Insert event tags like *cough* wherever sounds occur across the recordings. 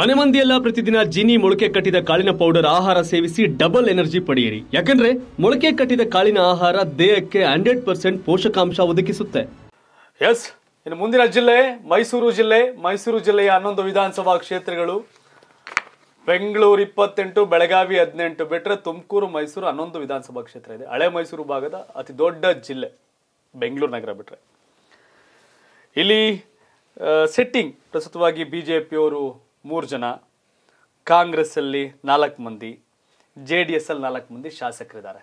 ಮನೆ ಮಂದಿಯೆಲ್ಲ ಪ್ರತಿದಿನ ಜಿನಿ ಮೊಳಕೆ ಕಟ್ಟಿದ ಕಾಳಿನ ಪೌಡರ್ ಆಹಾರ ಸೇವಿಸಿ ಡಬಲ್ ಎನರ್ಜಿ ಪಡೆಯಿರಿ ಯಾಕಂದ್ರೆ ಮೊಳಕೆ ಕಟ್ಟಿದ ಕಾಳಿನ ಆಹಾರ ದೇಹಕ್ಕೆ ಹಂಡ್ರೆಡ್ ಪರ್ಸೆಂಟ್ ಪೋಷಕಾಂಶ ಒದಗಿಸುತ್ತೆ ಎಸ್ ಇನ್ನು ಮುಂದಿನ ಜಿಲ್ಲೆ ಮೈಸೂರು ಜಿಲ್ಲೆ ಮೈಸೂರು ಜಿಲ್ಲೆಯ ಹನ್ನೊಂದು ವಿಧಾನಸಭಾ ಕ್ಷೇತ್ರಗಳು ಬೆಂಗಳೂರು ಇಪ್ಪತ್ತೆಂಟು ಬೆಳಗಾವಿ ಹದಿನೆಂಟು ಬಿಟ್ಟರೆ ತುಮಕೂರು ಮೈಸೂರು ಹನ್ನೊಂದು ವಿಧಾನಸಭಾ ಕ್ಷೇತ್ರ ಇದೆ ಹಳೆ ಮೈಸೂರು ಭಾಗದ ಅತಿ ದೊಡ್ಡ ಜಿಲ್ಲೆ ಬೆಂಗಳೂರು ನಗರ ಬಿಟ್ಟರೆ ಇಲ್ಲಿ ಸೆಟ್ಟಿಂಗ್ ಪ್ರಸ್ತುತವಾಗಿ ಬಿ ಜೆ ಪಿಯವರು ಮೂರು ಜನ ಕಾಂಗ್ರೆಸ್ಸಲ್ಲಿ ನಾಲ್ಕು ಮಂದಿ ಜೆ ಡಿ ಎಸ್ಸಲ್ಲಿ ನಾಲ್ಕು ಮಂದಿ ಶಾಸಕರಿದ್ದಾರೆ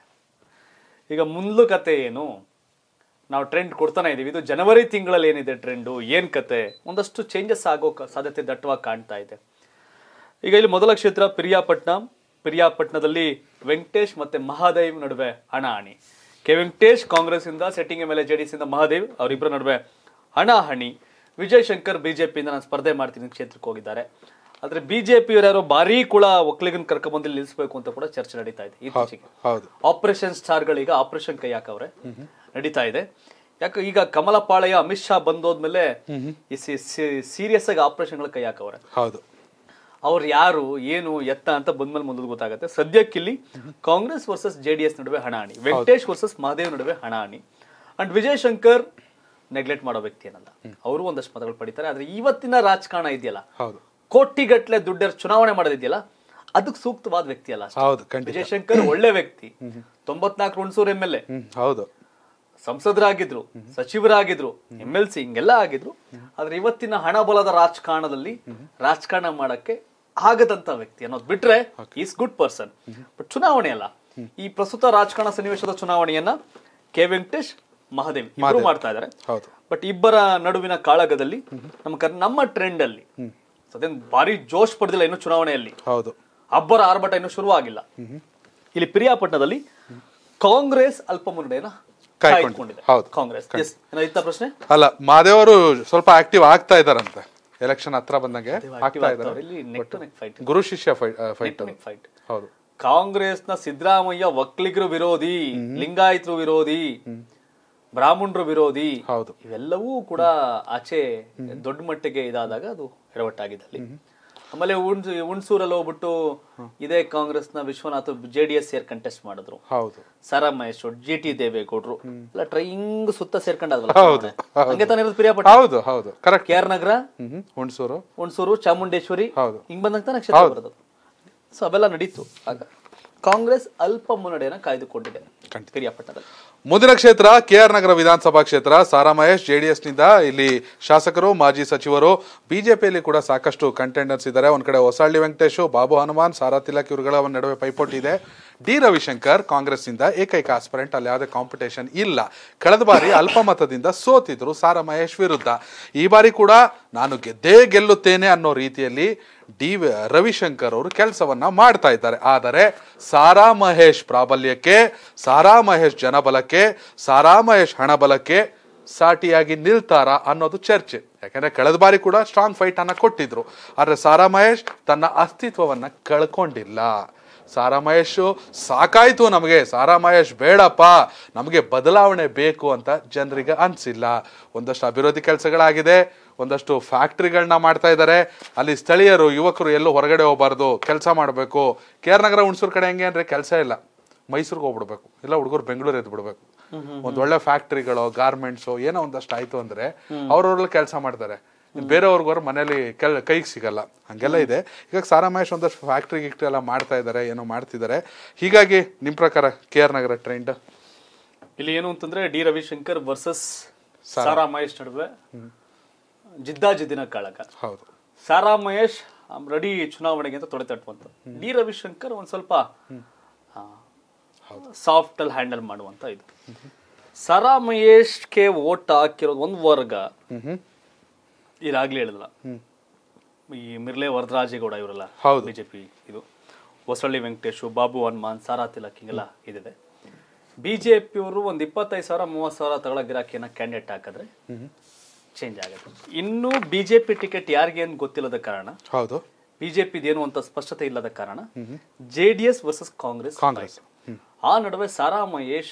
ಈಗ ಮುಂದ್ಲು ಕತೆ ಏನು ನಾವು ಟ್ರೆಂಡ್ ಕೊಡ್ತಾನೆ ಇದ್ದೀವಿ ಇದು ಜನವರಿ ತಿಂಗಳಲ್ಲಿ ಏನಿದೆ ಟ್ರೆಂಡು ಏನು ಕತೆ ಒಂದಷ್ಟು ಚೇಂಜಸ್ ಆಗೋ ಸಾಧ್ಯತೆ ದಟ್ಟವಾಗಿ ಕಾಣ್ತಾ ಇದೆ ಈಗ ಇಲ್ಲಿ ಮೊದಲ ಕ್ಷೇತ್ರ ಪಿರಿಯಾಪಟ್ಟಣ ಪಿರಿಯಾಪಟ್ಟಣದಲ್ಲಿ ವೆಂಕಟೇಶ್ ಮತ್ತು ಮಹಾದೇವ್ ನಡುವೆ ಹಣಾಹಣಿ ಕೆ ವೆಂಕಟೇಶ್ ಇಂದ setting M L A J D S ಇಂದ ಮಹಾದೇವ್ ಅವರಿಬ್ಬರ ನಡುವೆ ಹಣಾಹಣಿ ವಿಜಯ್ ಶಂಕರ್ ಬಿಜೆಪಿಯಿಂದ ನಾನು ಸ್ಪರ್ಧೆ ಮಾಡ್ತೀನಿ ಕ್ಷೇತ್ರಕ್ಕೆ ಹೋಗಿದ್ದಾರೆ ಆದ್ರೆ ಬಿಜೆಪಿಯವರು ಯಾರು ಭಾರಿ ಕುಳ ಒಕ್ಕಲಿಗನ್ ಕರ್ಕೊಂಡ್ಬಂದು ನಿಲ್ಲಿಸಬೇಕು ಅಂತ ಕೂಡ ಚರ್ಚೆ ನಡೀತಾ ಇದೆ ಇತ್ತೀಚೆಗೆ ಆಪರೇಷನ್ ಸ್ಟಾರ್ಗಳೀಗ ಆಪರೇಷನ್ ಕೈ ಹಾಕವ್ರೆ ನಡೀತಾ ಇದೆ ಯಾಕೆ ಈಗ ಕಮಲಪಾಳೆಯ ಅಮಿತ್ ಶಾ ಬಂದೋದ್ಮೇಲೆ ಸೀರಿಯಸ್ ಆಗಿ ಗಳ ಕೈ ಹಾಕವ್ರೆ ಹೌದು ಅವ್ರು ಯಾರು ಏನು ಎತ್ತ ಅಂತ ಬಂದ್ಮೇಲೆ ಮುಂದೆ ಗೊತ್ತಾಗುತ್ತೆ ಇಲ್ಲಿ ಕಾಂಗ್ರೆಸ್ ವರ್ಸಸ್ ಜೆಡಿಎಸ್ ನಡುವೆ ಹಣಾಹಣಿ ವೆಂಕಟೇಶ್ ವರ್ಸಸ್ ಮಹದೇವ್ ನಡುವೆ ಹಣಾಹಣಿ ಅಂಡ್ ವಿಜಯ್ ಶಂಕರ್ ನೆಗ್ಲೆಕ್ಟ್ ಮಾಡೋ ವ್ಯಕ್ತಿ ಏನಲ್ಲ ಅವರು ಒಂದಷ್ಟು ಮತಗಳು ಪಡಿತಾರೆ ಆದ್ರೆ ಇವತ್ತಿನ ರಾಜಕಾರಣ ಇದೆಯಲ್ಲ ಕೋಟಿಗಟ್ಟಲೆ ದುಡ್ಡರ್ ಚುನಾವಣೆ ಮಾಡೋದಿದೆಯಲ್ಲ ಅದಕ್ಕೆ ಸೂಕ್ತವಾದ ವ್ಯಕ್ತಿ ಅಲ್ಲ ಹೌದು ಒಳ್ಳೆ ವ್ಯಕ್ತಿ ತೊಂಬತ್ನಾಲ್ಕು ಹುಣಸೂರು ಎಂ ಎಲ್ ಎ ಹೌದು ಸಂಸದರಾಗಿದ್ರು ಸಚಿವರಾಗಿದ್ರು ಎಂ ಎಲ್ ಸಿ ಹಿಂಗೆಲ್ಲ ಆಗಿದ್ರು ಆದ್ರೆ ಇವತ್ತಿನ ಹಣಬಲದ ರಾಜಕಾರಣದಲ್ಲಿ ರಾಜಕಾರಣ ಮಾಡಕ್ಕೆ ಆಗದಂತ ವ್ಯಕ್ತಿ ಅನ್ನೋದು ಬಿಟ್ರೆ ಈಸ್ ಗುಡ್ ಪರ್ಸನ್ ಬಟ್ ಚುನಾವಣೆ ಅಲ್ಲ ಈ ಪ್ರಸ್ತುತ ರಾಜಕಾರಣ ಸನ್ನಿವೇಶದ ಚುನಾವಣೆಯನ್ನ ಕೆ ವೆಂಕಟೇಶ್ ಮಹಾದೇವಿ ಇಬ್ಬರು ಮಾಡ್ತಾ ಇದ್ದಾರೆ ಬಟ್ ಇಬ್ಬರ ನಡುವಿನ ಕಾಳಗದಲ್ಲಿ ನಮ್ಮ ನಮ್ಮ ಟ್ರೆಂಡ್ ಅಲ್ಲಿ ಅದೇನು ಭಾರಿ ಜೋಶ್ ಪಡೆದಿಲ್ಲ ಇನ್ನು ಚುನಾವಣೆಯಲ್ಲಿ ಹೌದು ಅಬ್ಬರ ಆರ್ಭಟ ಇನ್ನು ಶುರುವಾಗಿಲ್ಲ ಇಲ್ಲಿ ಪಿರಿಯಾಪಟ್ಟಣದಲ್ಲಿ ಕಾಂಗ್ರೆಸ್ ಅಲ್ಪ ಮುನ್ನಡೆಯನ್ನ ಕಾಯ್ಕೊಂಡಿದೆ ಕಾಂಗ್ರೆಸ್ ಏನಾಯ್ತಾ ಪ್ರಶ್ನೆ ಅಲ್ಲ ಮಾದೇವ್ ಅವರು ಸ್ವಲ್ಪ ಆಕ್ಟಿವ್ ಆಗ್ತಾ ಇದಾರಂತೆ ಎಲೆಕ್ಷನ್ ಹತ್ರ ಬಂದಂಗೆ ಆಗ್ತಾ ಇದ್ದಾರೆ ಗುರು ಶಿಷ್ಯ ಫೈಟ್ ಫೈಟ್ ಹೌದು ಕಾಂಗ್ರೆಸ್ನ ಸಿದ್ದರಾಮಯ್ಯ ಒಕ್ಕಲಿಗರು ವಿರೋಧಿ ಲಿಂಗಾಯತರು ವಿರೋಧಿ ಬ್ರಾಹ್ಮಣರು ವಿರೋಧಿ ಹೌದು ಇವೆಲ್ಲವೂ ಕೂಡ ಆಚೆ ದೊಡ್ಡ ಮಟ್ಟಿಗೆ ಇದಾದಾಗ ಅದು ಎಡವಟ್ಟಾಗಿದೆ ಅಲ್ಲಿ ಆಮೇಲೆ ಹುಣ್ಸೂರಲ್ಲಿ ಹೋಗ್ಬಿಟ್ಟು ಇದೇ ಕಾಂಗ್ರೆಸ್ನ ವಿಶ್ವನಾಥ್ ಜೆ ಡಿ ಎಸ್ ಸೇರ್ ಕಂಟೆಸ್ಟ್ ಮಾಡಿದ್ರು ಹೌದು ಸರ ಮಹೇಶ್ ಜಿ ಟಿ ದೇವೇಗೌಡರು ಟ್ರೈಂಗ್ ಸುತ್ತ ಸೇರ್ಕೊಂಡಲ್ವಲ್ಲ ಹಂಗೆ ತಾನೇ ಇರೋದು ಹೌದು ಹೌದು ನಗರ ಹುಣಸೂರು ಹುಣಸೂರು ಚಾಮುಂಡೇಶ್ವರಿ ಹೌದು ಹಿಂಗ್ ಬಂದಂತ ಕ್ಷೇತ್ರ ಸೊ ಅವೆಲ್ಲ ನಡೀತು ಆಗ ಕಾಂಗ್ರೆಸ್ ಅಲ್ಪ ಮುನ್ನಡೆಯನ್ನ ಕಾಯ್ದುಕೊಂಡಿದೆ ಪ್ರಿಯಾಪಟ್ಟದಲ್ಲಿ ಮುಂದಿನ ಕ್ಷೇತ್ರ ಕೆಆರ್ ನಗರ ವಿಧಾನಸಭಾ ಕ್ಷೇತ್ರ ಸಾರಾ ಮಹೇಶ್ ನಿಂದ ಇಲ್ಲಿ ಶಾಸಕರು ಮಾಜಿ ಸಚಿವರು ಬಿಜೆಪಿಯಲ್ಲಿ ಕೂಡ ಸಾಕಷ್ಟು ಕಂಟೆಂಡರ್ಸ್ ಇದ್ದಾರೆ ಒಂದ್ ಕಡೆ ಹೊಸಳ್ಳಿ ವೆಂಕಟೇಶ್ ಬಾಬು ಹನುಮಾನ್ ಸಾರಾ ತಿಲಕ್ ಇವರುಗಳ ನಡುವೆ ಪೈಪೋಟಿ ಇದೆ ಡಿ ರವಿಶಂಕರ್ ನಿಂದ ಏಕೈಕ ಆಸ್ಪರೆಂಟ್ ಅಲ್ಲಿ ಯಾವುದೇ ಕಾಂಪಿಟೇಷನ್ ಇಲ್ಲ ಕಳೆದ ಬಾರಿ ಅಲ್ಪಮತದಿಂದ ಸೋತಿದ್ರು ಸಾರಾ ಮಹೇಶ್ ವಿರುದ್ಧ ಈ ಬಾರಿ ಕೂಡ ನಾನು ಗೆದ್ದೇ ಗೆಲ್ಲುತ್ತೇನೆ ಅನ್ನೋ ರೀತಿಯಲ್ಲಿ ಡಿ ರವಿಶಂಕರ್ ಅವರು ಕೆಲಸವನ್ನ ಮಾಡ್ತಾ ಇದ್ದಾರೆ ಆದರೆ ಸಾರಾ ಮಹೇಶ್ ಪ್ರಾಬಲ್ಯಕ್ಕೆ ಸಾರಾ ಮಹೇಶ್ ಜನಬಲಕ್ಕೆ ಸಾರಾ ಮಹೇಶ್ ಹಣಬಲಕ್ಕೆ ಸಾಟಿಯಾಗಿ ನಿಲ್ತಾರ ಅನ್ನೋದು ಚರ್ಚೆ ಯಾಕಂದ್ರೆ ಕಳೆದ ಬಾರಿ ಕೂಡ ಸ್ಟ್ರಾಂಗ್ ಫೈಟ್ ಅನ್ನ ಕೊಟ್ಟಿದ್ರು ಆದರೆ ಸಾರಾ ಮಹೇಶ್ ತನ್ನ ಅಸ್ತಿತ್ವವನ್ನ ಕಳ್ಕೊಂಡಿಲ್ಲ ಸಾರಾ ಮಹೇಶ್ ಸಾಕಾಯ್ತು ನಮಗೆ ಸಾರಾ ಮಹೇಶ್ ಬೇಡಪ್ಪ ನಮಗೆ ಬದಲಾವಣೆ ಬೇಕು ಅಂತ ಜನರಿಗೆ ಅನ್ಸಿಲ್ಲ ಒಂದಷ್ಟು ಅಭಿವೃದ್ಧಿ ಕೆಲಸಗಳಾಗಿದೆ ಒಂದಷ್ಟು ಫ್ಯಾಕ್ಟ್ರಿಗಳನ್ನ ಮಾಡ್ತಾ ಇದ್ದಾರೆ ಅಲ್ಲಿ ಸ್ಥಳೀಯರು ಯುವಕರು ಎಲ್ಲೂ ಹೊರಗಡೆ ಹೋಗಬಾರ್ದು ಕೆಲಸ ಮಾಡಬೇಕು ಕೆ ಆರ್ ನಗರ ಹುಣಸೂರು ಕಡೆ ಹೆಂಗೆ ಅಂದರೆ ಕೆಲಸ ಇಲ್ಲ ಮೈಸೂರಿಗೆ ಹೋಗ್ಬಿಡ್ಬೇಕು ಇಲ್ಲ ಹುಡುಗರು ಬೆಂಗಳೂರು ಎದ್ದು ಬಿಡ್ಬೇಕು ಒಂದು ಒಳ್ಳೆ ಫ್ಯಾಕ್ಟ್ರಿಗಳು ಗಾರ್ಮೆಂಟ್ಸು ಏನೋ ಒಂದಷ್ಟು ಆಯಿತು ಅಂದರೆ ಅವ್ರವ್ರಲ್ಲಿ ಕೆಲಸ ಮಾಡ್ತಾರೆ ಬೇರೆಯವ್ರಿಗೋರು ಮನೇಲಿ ಕೆಲ ಕೈಗೆ ಸಿಗಲ್ಲ ಹಂಗೆಲ್ಲ ಇದೆ ಈಗ ಸಾರಾಮಹೇಶ್ ಒಂದಷ್ಟು ಫ್ಯಾಕ್ಟ್ರಿ ಗಿಕ್ಟ್ರಿ ಎಲ್ಲ ಮಾಡ್ತಾ ಇದ್ದಾರೆ ಏನೋ ಮಾಡ್ತಿದ್ದಾರೆ ಹೀಗಾಗಿ ನಿಮ್ಮ ಪ್ರಕಾರ ಕೆ ಆರ್ ನಗರ ಟ್ರೆಂಡ್ ಇಲ್ಲಿ ಏನು ಅಂತಂದ್ರೆ ಡಿ ರವಿಶಂಕರ್ ವರ್ಸಸ್ ಸಾರಾಮಹೇಶ್ ನಡುವೆ ಜಿದ್ದಾಜಿದ್ದಿನ ಕಾಳಗ ಹೌದು ಸಾರಾ ಮಹೇಶ್ ರೆಡಿ ಚುನಾವಣೆಗೆ ಅಂತ ತೊಡೆ ತಟ್ಟುವಂತ ಡಿ ರವಿಶಂಕರ್ ಒಂದ್ ಸ್ವಲ್ಪ ಸಾಫ್ಟ್ ಅಲ್ಲಿ ಹ್ಯಾಂಡಲ್ ಮಾಡುವಂತ ಇದು ಸಾರಾ ಕೆ ಓಟ್ ಹಾಕಿರೋದು ಒಂದು ವರ್ಗ ಇದಾಗ್ಲಿ ಹೇಳಿದ್ರ ಈ ಮಿರ್ಲೆ ವರದರಾಜೇಗೌಡ ಇವರಲ್ಲ ಬಿಜೆಪಿ ಇದು ಹೊಸಳ್ಳಿ ವೆಂಕಟೇಶ್ ಬಾಬು ಹನುಮಾನ್ ಸಾರಾ ತಿಲಕ್ ಹಿಂಗೆಲ್ಲ ಇದಿದೆ ಬಿಜೆಪಿಯವರು ಒಂದು ಇಪ್ಪತ್ತೈದು ಸಾವಿರ ಮೂವತ್ತು ಸಾವಿರ ತಗೊಳ್ಳೋ ಗಿರಾಕಿಯನ್ನ ಕ್ಯಾಂಡಿಡೇಟ್ ಹಾಕಿದ್ರೆ ಚೇಂಜ್ ಆಗುತ್ತೆ ಇನ್ನು ಬಿಜೆಪಿ ಟಿಕೆಟ್ ಯಾರಿಗೆ ಏನು ಗೊತ್ತಿಲ್ಲದ ಕಾರಣ ಹೌದು ಏನು ಅಂತ ಸ್ಪಷ್ಟತೆ ಇಲ್ಲದ ಕಾರಣ ಜೆಡಿಎಸ್ ವರ್ಸಸ್ ಕಾಂಗ್ರೆಸ್ ಕಾಂಗ್ರೆಸ್ ಆ ನಡುವೆ ಸಾರಾ ಮಹೇಶ್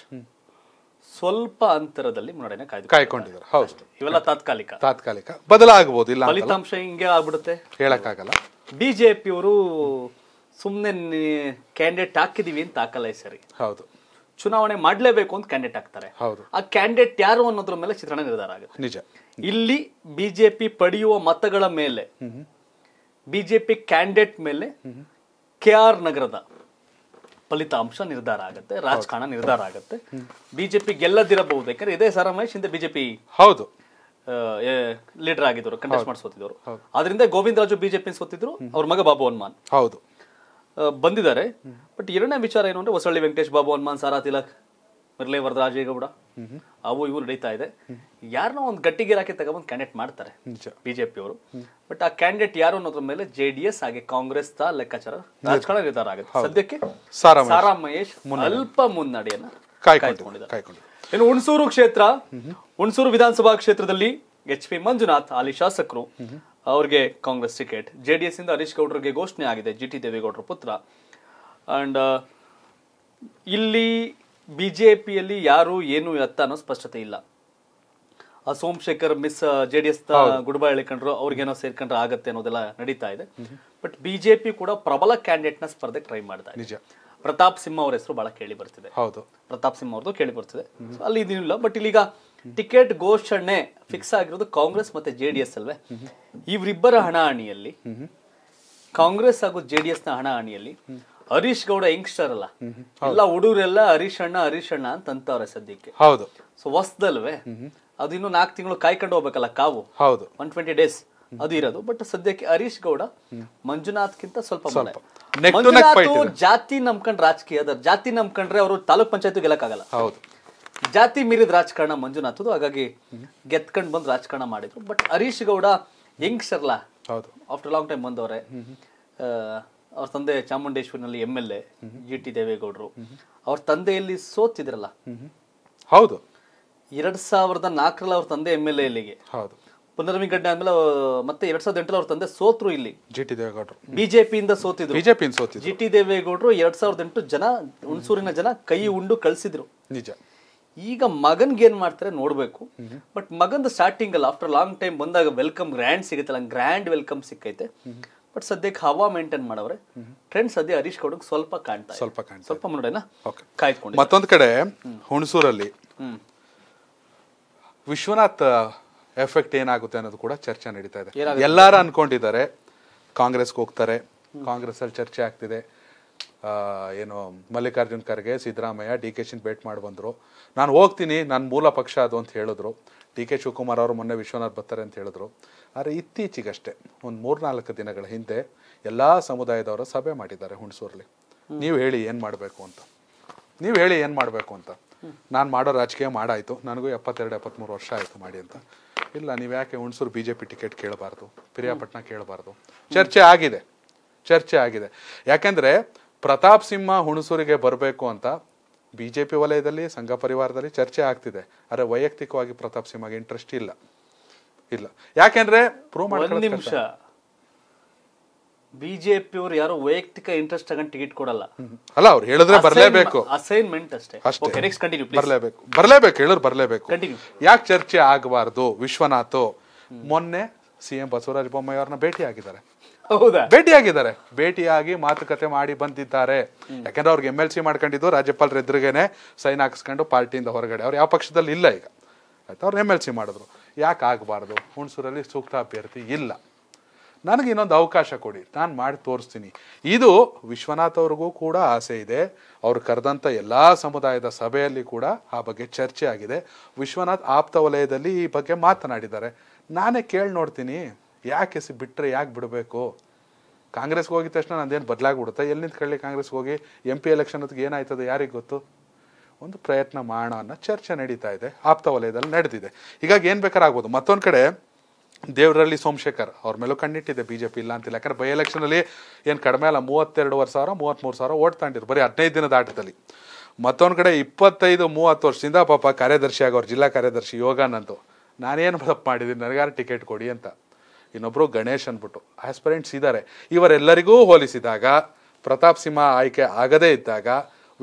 ಸ್ವಲ್ಪ ಅಂತರದಲ್ಲಿ ಮುನ್ನಡೆನ ಕಾಯ್ದು ಕಾಯ್ಕೊಂಡಿದ್ದಾರೆ ಹೌದು ಇವೆಲ್ಲ ತಾತ್ಕಾಲಿಕ ತಾತ್ಕಾಲಿಕ ಬದಲಾಗಬಹುದು ಇಲ್ಲ ಫಲಿತಾಂಶ ಹಿಂಗೆ ಆಗ್ಬಿಡುತ್ತೆ ಹೇಳಕ್ಕಾಗಲ್ಲ ಅವರು ಸುಮ್ಮನೆ ಕ್ಯಾಂಡಿಡೇಟ್ ಹಾಕಿದೀವಿ ಅಂತ ಹಾಕಲ್ಲ ಸರಿ ಹೌದು ಚುನಾವಣೆ ಮಾಡಲೇಬೇಕು ಅಂತ ಕ್ಯಾಂಡಿಡೇಟ್ ಆಗ್ತಾರೆ ಆ ಕ್ಯಾಂಡಿಡೇಟ್ ಯಾರು ಅನ್ನೋದ್ರ ಮೇಲೆ ಚಿತ್ರಣ ನಿರ್ಧಾರ ಆಗುತ್ತೆ ನಿಜ ಇಲ್ಲಿ ಬಿಜೆಪಿ ಪಡೆಯುವ ಮತಗಳ ಮೇಲೆ ಬಿಜೆಪಿ ಕ್ಯಾಂಡಿಡೇಟ್ ಮೇಲೆ ಕೆ ಆರ್ ನಗರದ ಫಲಿತಾಂಶ ನಿರ್ಧಾರ ಆಗುತ್ತೆ ರಾಜಕಾರಣ ನಿರ್ಧಾರ ಆಗುತ್ತೆ ಬಿಜೆಪಿ ಗೆಲ್ಲದಿರಬಹುದು ಯಾಕಂದ್ರೆ ಇದೇ ಸರ ಮಹೇಶ್ ಹಿಂದೆ ಬಿಜೆಪಿ ಹೌದು ಲೀಡರ್ ಆಗಿದ್ರು ಕಂಟೆಸ್ಟ್ ಮಾಡಿ ಸೋತಿದ್ರು ಗೋವಿಂದ ಗೋವಿಂದರಾಜು ಬಿಜೆಪಿ ಸೋತಿದ್ರು ಅವ್ರ ಮಗ ಬಾಬು ಹನುಮಾನ್ ಹೌದು ಬಂದಿದ್ದಾರೆ ಬಟ್ ಎರಡನೇ ವಿಚಾರ ಏನು ಅಂದ್ರೆ ಹೊಸಳ್ಳಿ ವೆಂಕಟೇಶ್ ಬಾಬು ಹನುಮಾನ್ ಸಾರಾ ತಿಲಕ್ ಮಿರ್ಲೆ ವರದರಾಜೇಗೌಡ ಅವು ಇವು ನಡೀತಾ ಇದೆ ಯಾರನ್ನೋ ಒಂದು ಇಲಾಖೆ ತಗೊಂಡ್ ಕ್ಯಾಂಡಿಡೇಟ್ ಮಾಡ್ತಾರೆ ಬಿಜೆಪಿ ಅವರು ಬಟ್ ಆ ಕ್ಯಾಂಡಿಡೇಟ್ ಯಾರು ಅನ್ನೋದ್ರ ಮೇಲೆ ಜೆ ಡಿ ಎಸ್ ಹಾಗೆ ಕಾಂಗ್ರೆಸ್ ತ ಲೆಕ್ಕಾಚಾರ ರಾಜಕಾರಣ ನಿರ್ಧಾರ ಆಗುತ್ತೆ ಸದ್ಯಕ್ಕೆ ಸಾರಾ ಮಹೇಶ್ ಅಲ್ಪ ಮುನ್ನಡೆಯನ್ನ ಕಾಯ್ಕೊಂಡಿದ್ದಾರೆ ಇನ್ನು ಹುಣಸೂರು ಕ್ಷೇತ್ರ ಹುಣಸೂರು ವಿಧಾನಸಭಾ ಕ್ಷೇತ್ರದಲ್ಲಿ ಎಚ್ ಪಿ ಮಂಜುನಾಥ್ ಅಲ್ಲಿ ಶಾಸಕರು ಅವ್ರಿಗೆ Congress ticket J D Harish ಗೌಡ್ರಿಗೆ ಘೋಷಣೆ ಆಗಿದೆ ಜಿ ಟಿ ದೇವೇಗೌಡರ ಪುತ್ರ ಆ್ಯಂಡ್ uh, ಇಲ್ಲಿ ಬಿ ಜೆ ಪಿಯಲ್ಲಿ ಯಾರು ಏನು ಎತ್ತ ಅನ್ನೋ ಸ್ಪಷ್ಟತೆ ಇಲ್ಲ ಆ Somashekhar miss J uh, D S good bye ಹೇಳಿಕೊಂಡ್ರು ಅವ್ರಿಗೇನೋ ಸೇರ್ಕೊಂಡ್ರೆ ಆಗತ್ತೆ ಅನ್ನೋದೆಲ್ಲ ನಡೀತಾ ಇದೆ ಬಟ್ ಬಿ ಜೆ ಪಿ ಕೂಡ ಪ್ರಬಲ ನ ಸ್ಪರ್ಧೆಗೆ ಟ್ರೈ ಮಾಡ್ತಾ ಇದೆ ಪ್ರತಾಪ್ ಸಿಂಹ ಅವ್ರ ಹೆಸರು ಬಹಳ ಕೇಳಿ ಬರ್ತಿದೆ ಹೌದು ಪ್ರತಾಪ್ ಸಿಂಹ ಅವ್ರದ್ದು ಕೇಳಿ ಬರ್ತಿದೆ ಅಲ್ಲಿ ಇದಿಲ್ಲ ಬಟ್ ಇಲ್ಲಿಗ ಟಿಕೆಟ್ ಘೋಷಣೆ ಫಿಕ್ಸ್ ಆಗಿರೋದು ಕಾಂಗ್ರೆಸ್ ಮತ್ತೆ ಜೆ ಡಿ ಎಸ್ ಅಲ್ವೇ ಇವರಿಬ್ಬರ ಹಣಾಹಣಿಯಲ್ಲಿ ಕಾಂಗ್ರೆಸ್ ಹಾಗೂ ಜೆ ಡಿ ಎಸ್ ನ ಹಣಾಹಣಿಯಲ್ಲಿ ಹರೀಶ್ ಗೌಡ ಯಂಗ್ಸ್ಟರ್ ಅಲ್ಲ ಎಲ್ಲ ಹುಡುಗರೆಲ್ಲ ಹರೀಶ್ ಅಣ್ಣ ಹರೀಶ್ ಅಣ್ಣ ಅಂತ ಅಂತವ್ರೆ ಸದ್ಯಕ್ಕೆ ಹೌದು ಸೊ ಹೊಸದಲ್ವೇ ಅದು ಇನ್ನು ನಾಲ್ಕು ತಿಂಗಳು ಕಾಯ್ಕೊಂಡು ಹೋಗ್ಬೇಕಲ್ಲ ಕಾವು ಹೌದು ಒನ್ ಟ್ವೆಂಟಿ ಡೇಸ್ ಅದು ಇರೋದು ಬಟ್ ಸದ್ಯಕ್ಕೆ ಹರೀಶ್ ಗೌಡ ಕಿಂತ ಸ್ವಲ್ಪ ಮಂಜುನಾಥ್ ಜಾತಿ ನಂಬ್ಕೊಂಡ್ ರಾಜಕೀಯ ಜಾತಿ ನಂಬ್ಕೊಂಡ್ರೆ ಅವರು ತಾಲೂಕ್ ಪಂಚಾಯತ್ ಗೆಲ್ಲಕ್ಕಾಗಲ್ಲ ಹೌದು ಜಾತಿ ಮೀರಿದ ರಾಜಕಾರಣ ಮಂಜುನಾಥದು ಹಾಗಾಗಿ ಗೆತ್ಕೊಂಡು ಬಂದು ರಾಜಕಾರಣ ಮಾಡಿದ್ರು ಬಟ್ ಹರೀಶ್ ಗೌಡ ಸರ್ಲಾ ಹೌದು ಆಫ್ಟರ್ ಲಾಂಗ್ ಟೈಮ್ ಬಂದವ್ರೆ ಅವ್ರ ತಂದೆ ಚಾಮುಂಡೇಶ್ವರಿನಲ್ಲಿ M L A G T ದೇವೇಗೌಡರು ಅವ್ರ ತಂದೆಯಲ್ಲಿ ಸೋತಿದ್ರಲ್ಲ ಹೌದು ಎರಡ್ ಸಾವಿರದ ನಾಲ್ಕರಲ್ಲಿ ಅವ್ರ ತಂದೆ ಎಮ್ ಎಲ್ ಎ ಹೌದು ಪುನರ್ಮಿಗಡ್ಡೆ ಆದ್ಮೇಲೆ ಮತ್ತೆ ಎರಡ್ ಸಾವಿರದ ಎಂಟರಲ್ಲಿ ಅವ್ರ ತಂದೆ ಸೋತ್ರು ಇಲ್ಲಿ ಜಿ ಟಿ ದೇವೇಗೌಡರು ಬಿಜೆಪಿಯಿಂದ ಸೋತಿದ್ರು ಬಿಜೆಪಿ ಜಿ ಟಿ ದೇವೇಗೌಡರು ಎರಡ್ ಸಾವಿರದ ಎಂಟು ಜನ ಹುಣಸೂರಿನ ಜನ ಕೈ ಉಂಡು ಕಳಿಸಿದ್ರು ನಿಜ ಈಗ ಮಗನ್ಗೆ ಏನು ಮಾಡ್ತಾರೆ ನೋಡಬೇಕು ಬಟ್ ಸ್ಟಾರ್ಟಿಂಗ್ ಸ್ಟಾರ್ಟಿಂಗಲ್ಲಿ ಆಫ್ಟರ್ ಲಾಂಗ್ ಟೈಮ್ ಬಂದಾಗ ವೆಲ್ಕಮ್ ಗ್ರ್ಯಾಂಡ್ ಸಿಗುತ್ತಲ್ಲ ಗ್ರ್ಯಾಂಡ್ ವೆಲ್ಕಮ್ ಸಿಕ್ಕೈತೆ ಬಟ್ ಸದ್ಯಕ್ಕೆ ಹವಾ ಮೇಂಟೈನ್ ಮಾಡವ್ರೆ ಟ್ರೆಂಡ್ ಸದ್ಯ ಹರೀಶ್ ಕೊಡೋಕೆ ಸ್ವಲ್ಪ ಕಾಣ್ತಾ ಸ್ವಲ್ಪ ಕಾಣ್ತಾ ಸ್ವಲ್ಪ ನೋಡೋಣ ಕಾಯ್ಕೊಂಡು ಮತ್ತೊಂದು ಕಡೆ ಹುಣಸೂರಲ್ಲಿ ವಿಶ್ವನಾಥ್ ಎಫೆಕ್ಟ್ ಏನಾಗುತ್ತೆ ಅನ್ನೋದು ಕೂಡ ಚರ್ಚೆ ನಡೀತಾ ಇದೆ ಎಲ್ಲರೂ ಅನ್ಕೊಂಡಿದ್ದಾರೆ ಕಾಂಗ್ರೆಸ್ಗೆ ಹೋಗ್ತಾರೆ ಕಾಂಗ್ರೆಸ್ ಅಲ್ಲಿ ಚರ್ಚೆ ಆಗ್ತಿದೆ ಏನು ಮಲ್ಲಿಕಾರ್ಜುನ್ ಖರ್ಗೆ ಸಿದ್ದರಾಮಯ್ಯ ಡಿ ಕೆ ಶಿನ್ ಭೇಟಿ ಮಾಡಿ ಬಂದರು ನಾನು ಹೋಗ್ತೀನಿ ನಾನು ಮೂಲ ಪಕ್ಷ ಅದು ಅಂತ ಹೇಳಿದ್ರು ಡಿ ಕೆ ಶಿವಕುಮಾರ್ ಅವರು ಮೊನ್ನೆ ವಿಶ್ವನಾಥ್ ಬರ್ತಾರೆ ಅಂತ ಹೇಳಿದ್ರು ಆದರೆ ಇತ್ತೀಚೆಗಷ್ಟೇ ಒಂದು ಮೂರ್ನಾಲ್ಕು ದಿನಗಳ ಹಿಂದೆ ಎಲ್ಲ ಸಮುದಾಯದವರು ಸಭೆ ಮಾಡಿದ್ದಾರೆ ಹುಣಸೂರಲ್ಲಿ ನೀವು ಹೇಳಿ ಏನು ಮಾಡಬೇಕು ಅಂತ ನೀವು ಹೇಳಿ ಏನು ಮಾಡಬೇಕು ಅಂತ ನಾನು ಮಾಡೋ ರಾಜಕೀಯ ಮಾಡಾಯಿತು ನನಗೂ ಎಪ್ಪತ್ತೆರಡು ಎಪ್ಪತ್ತ್ಮೂರು ವರ್ಷ ಆಯಿತು ಮಾಡಿ ಅಂತ ಇಲ್ಲ ನೀವು ಯಾಕೆ Hunsur B J P ticket ಕೇಳಬಾರ್ದು ಪಿರಿಯಾಪಟ್ಟಣ ಕೇಳಬಾರ್ದು ಚರ್ಚೆ ಆಗಿದೆ ಚರ್ಚೆ ಆಗಿದೆ ಯಾಕೆಂದರೆ ಪ್ರತಾಪ್ ಸಿಂಹ ಹುಣಸೂರಿಗೆ ಬರಬೇಕು ಅಂತ ಬಿ ಜೆ ಪಿ ವಲಯದಲ್ಲಿ ಸಂಘ ಪರಿವಾರದಲ್ಲಿ ಚರ್ಚೆ ಆಗ್ತಿದೆ ಆದರೆ ವೈಯಕ್ತಿಕವಾಗಿ ಪ್ರತಾಪ್ ಸಿಂಹಗೆ ಇಂಟ್ರೆಸ್ಟ್ ಇಲ್ಲ ಇಲ್ಲ ಯಾಕೆಂದ್ರೆ ಪ್ರೂವ್ ನಿಮಿಷ ಬಿಜೆಪಿಯವರು ಯಾರು ವೈಯಕ್ತಿಕ ಇಂಟ್ರೆಸ್ಟ್ ತಗೊಂಡು ಟಿಕೆಟ್ ಕೊಡಲ್ಲ ಅಲ್ಲ ಅವ್ರು ಹೇಳಿದ್ರೆ ಬರಲೇಬೇಕು ಅಸೈನ್ಮೆಂಟ್ ಅಷ್ಟೇ ಅಷ್ಟೇ ನೆಕ್ಸ್ಟ್ ಕಂಟಿನ್ಯೂ ಬರಲೇಬೇಕು ಬರಲೇಬೇಕು ಹೇಳೋರು ಬರಲೇಬೇಕು ಕಂಟಿನ್ಯೂ ಯಾಕೆ ಚರ್ಚೆ ಆಗಬಾರ್ದು ವಿಶ್ವನಾಥ್ ಮೊನ್ನೆ ಸಿಎಂ ಬಸವರಾಜ ಬೊಮ್ಮಾಯಿ ಅವ್ರನ್ನ ಭೇಟಿ ಆಗಿದ್ದಾರೆ ಹೌದಾ ಭೇಟಿಯಾಗಿದ್ದಾರೆ ಭೇಟಿಯಾಗಿ ಮಾತುಕತೆ ಮಾಡಿ ಬಂದಿದ್ದಾರೆ ಯಾಕಂದ್ರೆ ಅವ್ರಿಗೆ ಎಮ್ ಎಲ್ ಸಿ ಮಾಡ್ಕೊಂಡಿದ್ದು ರಾಜ್ಯಪಾಲರ ಎದುರುಗೇನೆ ಸೈನ್ ಹಾಕಿಸ್ಕೊಂಡು ಪಾರ್ಟಿಯಿಂದ ಹೊರಗಡೆ ಅವ್ರು ಯಾವ ಪಕ್ಷದಲ್ಲಿ ಇಲ್ಲ ಈಗ ಆಯ್ತು ಅವ್ರು ಎಮ್ ಎಲ್ ಸಿ ಮಾಡಿದ್ರು ಯಾಕೆ ಆಗಬಾರ್ದು ಹುಣಸೂರಲ್ಲಿ ಸೂಕ್ತ ಅಭ್ಯರ್ಥಿ ಇಲ್ಲ ನನಗೆ ಇನ್ನೊಂದು ಅವಕಾಶ ಕೊಡಿ ನಾನು ಮಾಡಿ ತೋರಿಸ್ತೀನಿ ಇದು ವಿಶ್ವನಾಥ್ ಅವ್ರಿಗೂ ಕೂಡ ಆಸೆ ಇದೆ ಅವ್ರು ಕರೆದಂಥ ಎಲ್ಲ ಸಮುದಾಯದ ಸಭೆಯಲ್ಲಿ ಕೂಡ ಆ ಬಗ್ಗೆ ಚರ್ಚೆ ಆಗಿದೆ ವಿಶ್ವನಾಥ್ ಆಪ್ತ ವಲಯದಲ್ಲಿ ಈ ಬಗ್ಗೆ ಮಾತನಾಡಿದ್ದಾರೆ ನಾನೇ ಕೇಳಿ ನೋಡ್ತೀನಿ ಯಾಕೆ ಸಿ ಬಿಟ್ಟರೆ ಯಾಕೆ ಬಿಡಬೇಕು ಕಾಂಗ್ರೆಸ್ಗೆ ಹೋಗಿದ ತಕ್ಷಣ ನಂದೇನು ಬದಲಾಗ್ಬಿಡುತ್ತೆ ಎಲ್ಲಿ ನಿಂತ್ಕೊಳ್ಳಿ ಕಾಂಗ್ರೆಸ್ಗೆ ಹೋಗಿ ಎಂ ಪಿ ಎಲೆಕ್ಷನ್ ಹೊತ್ತಿಗೆ ಏನಾಯ್ತದೆ ಯಾರಿಗೆ ಗೊತ್ತು ಒಂದು ಪ್ರಯತ್ನ ಮಾಡೋಣ ಅನ್ನೋ ಚರ್ಚೆ ನಡೀತಾ ಇದೆ ಆಪ್ತ ವಲಯದಲ್ಲಿ ನಡೆದಿದೆ ಹೀಗಾಗಿ ಏನು ಬೇಕಾರಾಗ್ಬೋದು ಮತ್ತೊಂದು ಕಡೆ ದೇವರಲ್ಲಿ ಸೋಮಶೇಖರ್ ಅವ್ರ ಮೇಲೂ ಕಣ್ಣಿಟ್ಟಿದೆ ಬಿ ಜೆ ಪಿ ಇಲ್ಲ ಅಂತಿಲ್ಲ ಯಾಕಂದ್ರೆ ಬೈ ಎಲೆಕ್ಷನಲ್ಲಿ ಏನು ಕಡಿಮೆ ಅಲ್ಲ ಮೂವತ್ತೆರಡುವರೆ ಸಾವಿರ ಮೂವತ್ತ್ಮೂರು ಸಾವಿರ ಓಟ್ ತಗೊಂಡಿದ್ರು ಬರೀ ಹದಿನೈದು ದಿನದ ಆಟದಲ್ಲಿ ಮತ್ತೊಂದು ಕಡೆ ಇಪ್ಪತ್ತೈದು ಮೂವತ್ತು ವರ್ಷದಿಂದ ಪಾಪ ಕಾರ್ಯದರ್ಶಿ ಆಗೋರು ಜಿಲ್ಲಾ ಕಾರ್ಯದರ್ಶಿ ಯೋಗಾನಂದು ನಾನೇನು ತಪ್ಪು ಮಾಡಿದ್ದೀನಿ ನನಗಾರು ಟಿಕೆಟ್ ಕೊಡಿ ಅಂತ ಇನ್ನೊಬ್ಬರು ಗಣೇಶ್ ಅಂದ್ಬಿಟ್ಟು ಆಸ್ಪರೆಂಟ್ಸ್ ಇದ್ದಾರೆ ಇವರೆಲ್ಲರಿಗೂ ಹೋಲಿಸಿದಾಗ ಪ್ರತಾಪ್ ಸಿಂಹ ಆಯ್ಕೆ ಆಗದೇ ಇದ್ದಾಗ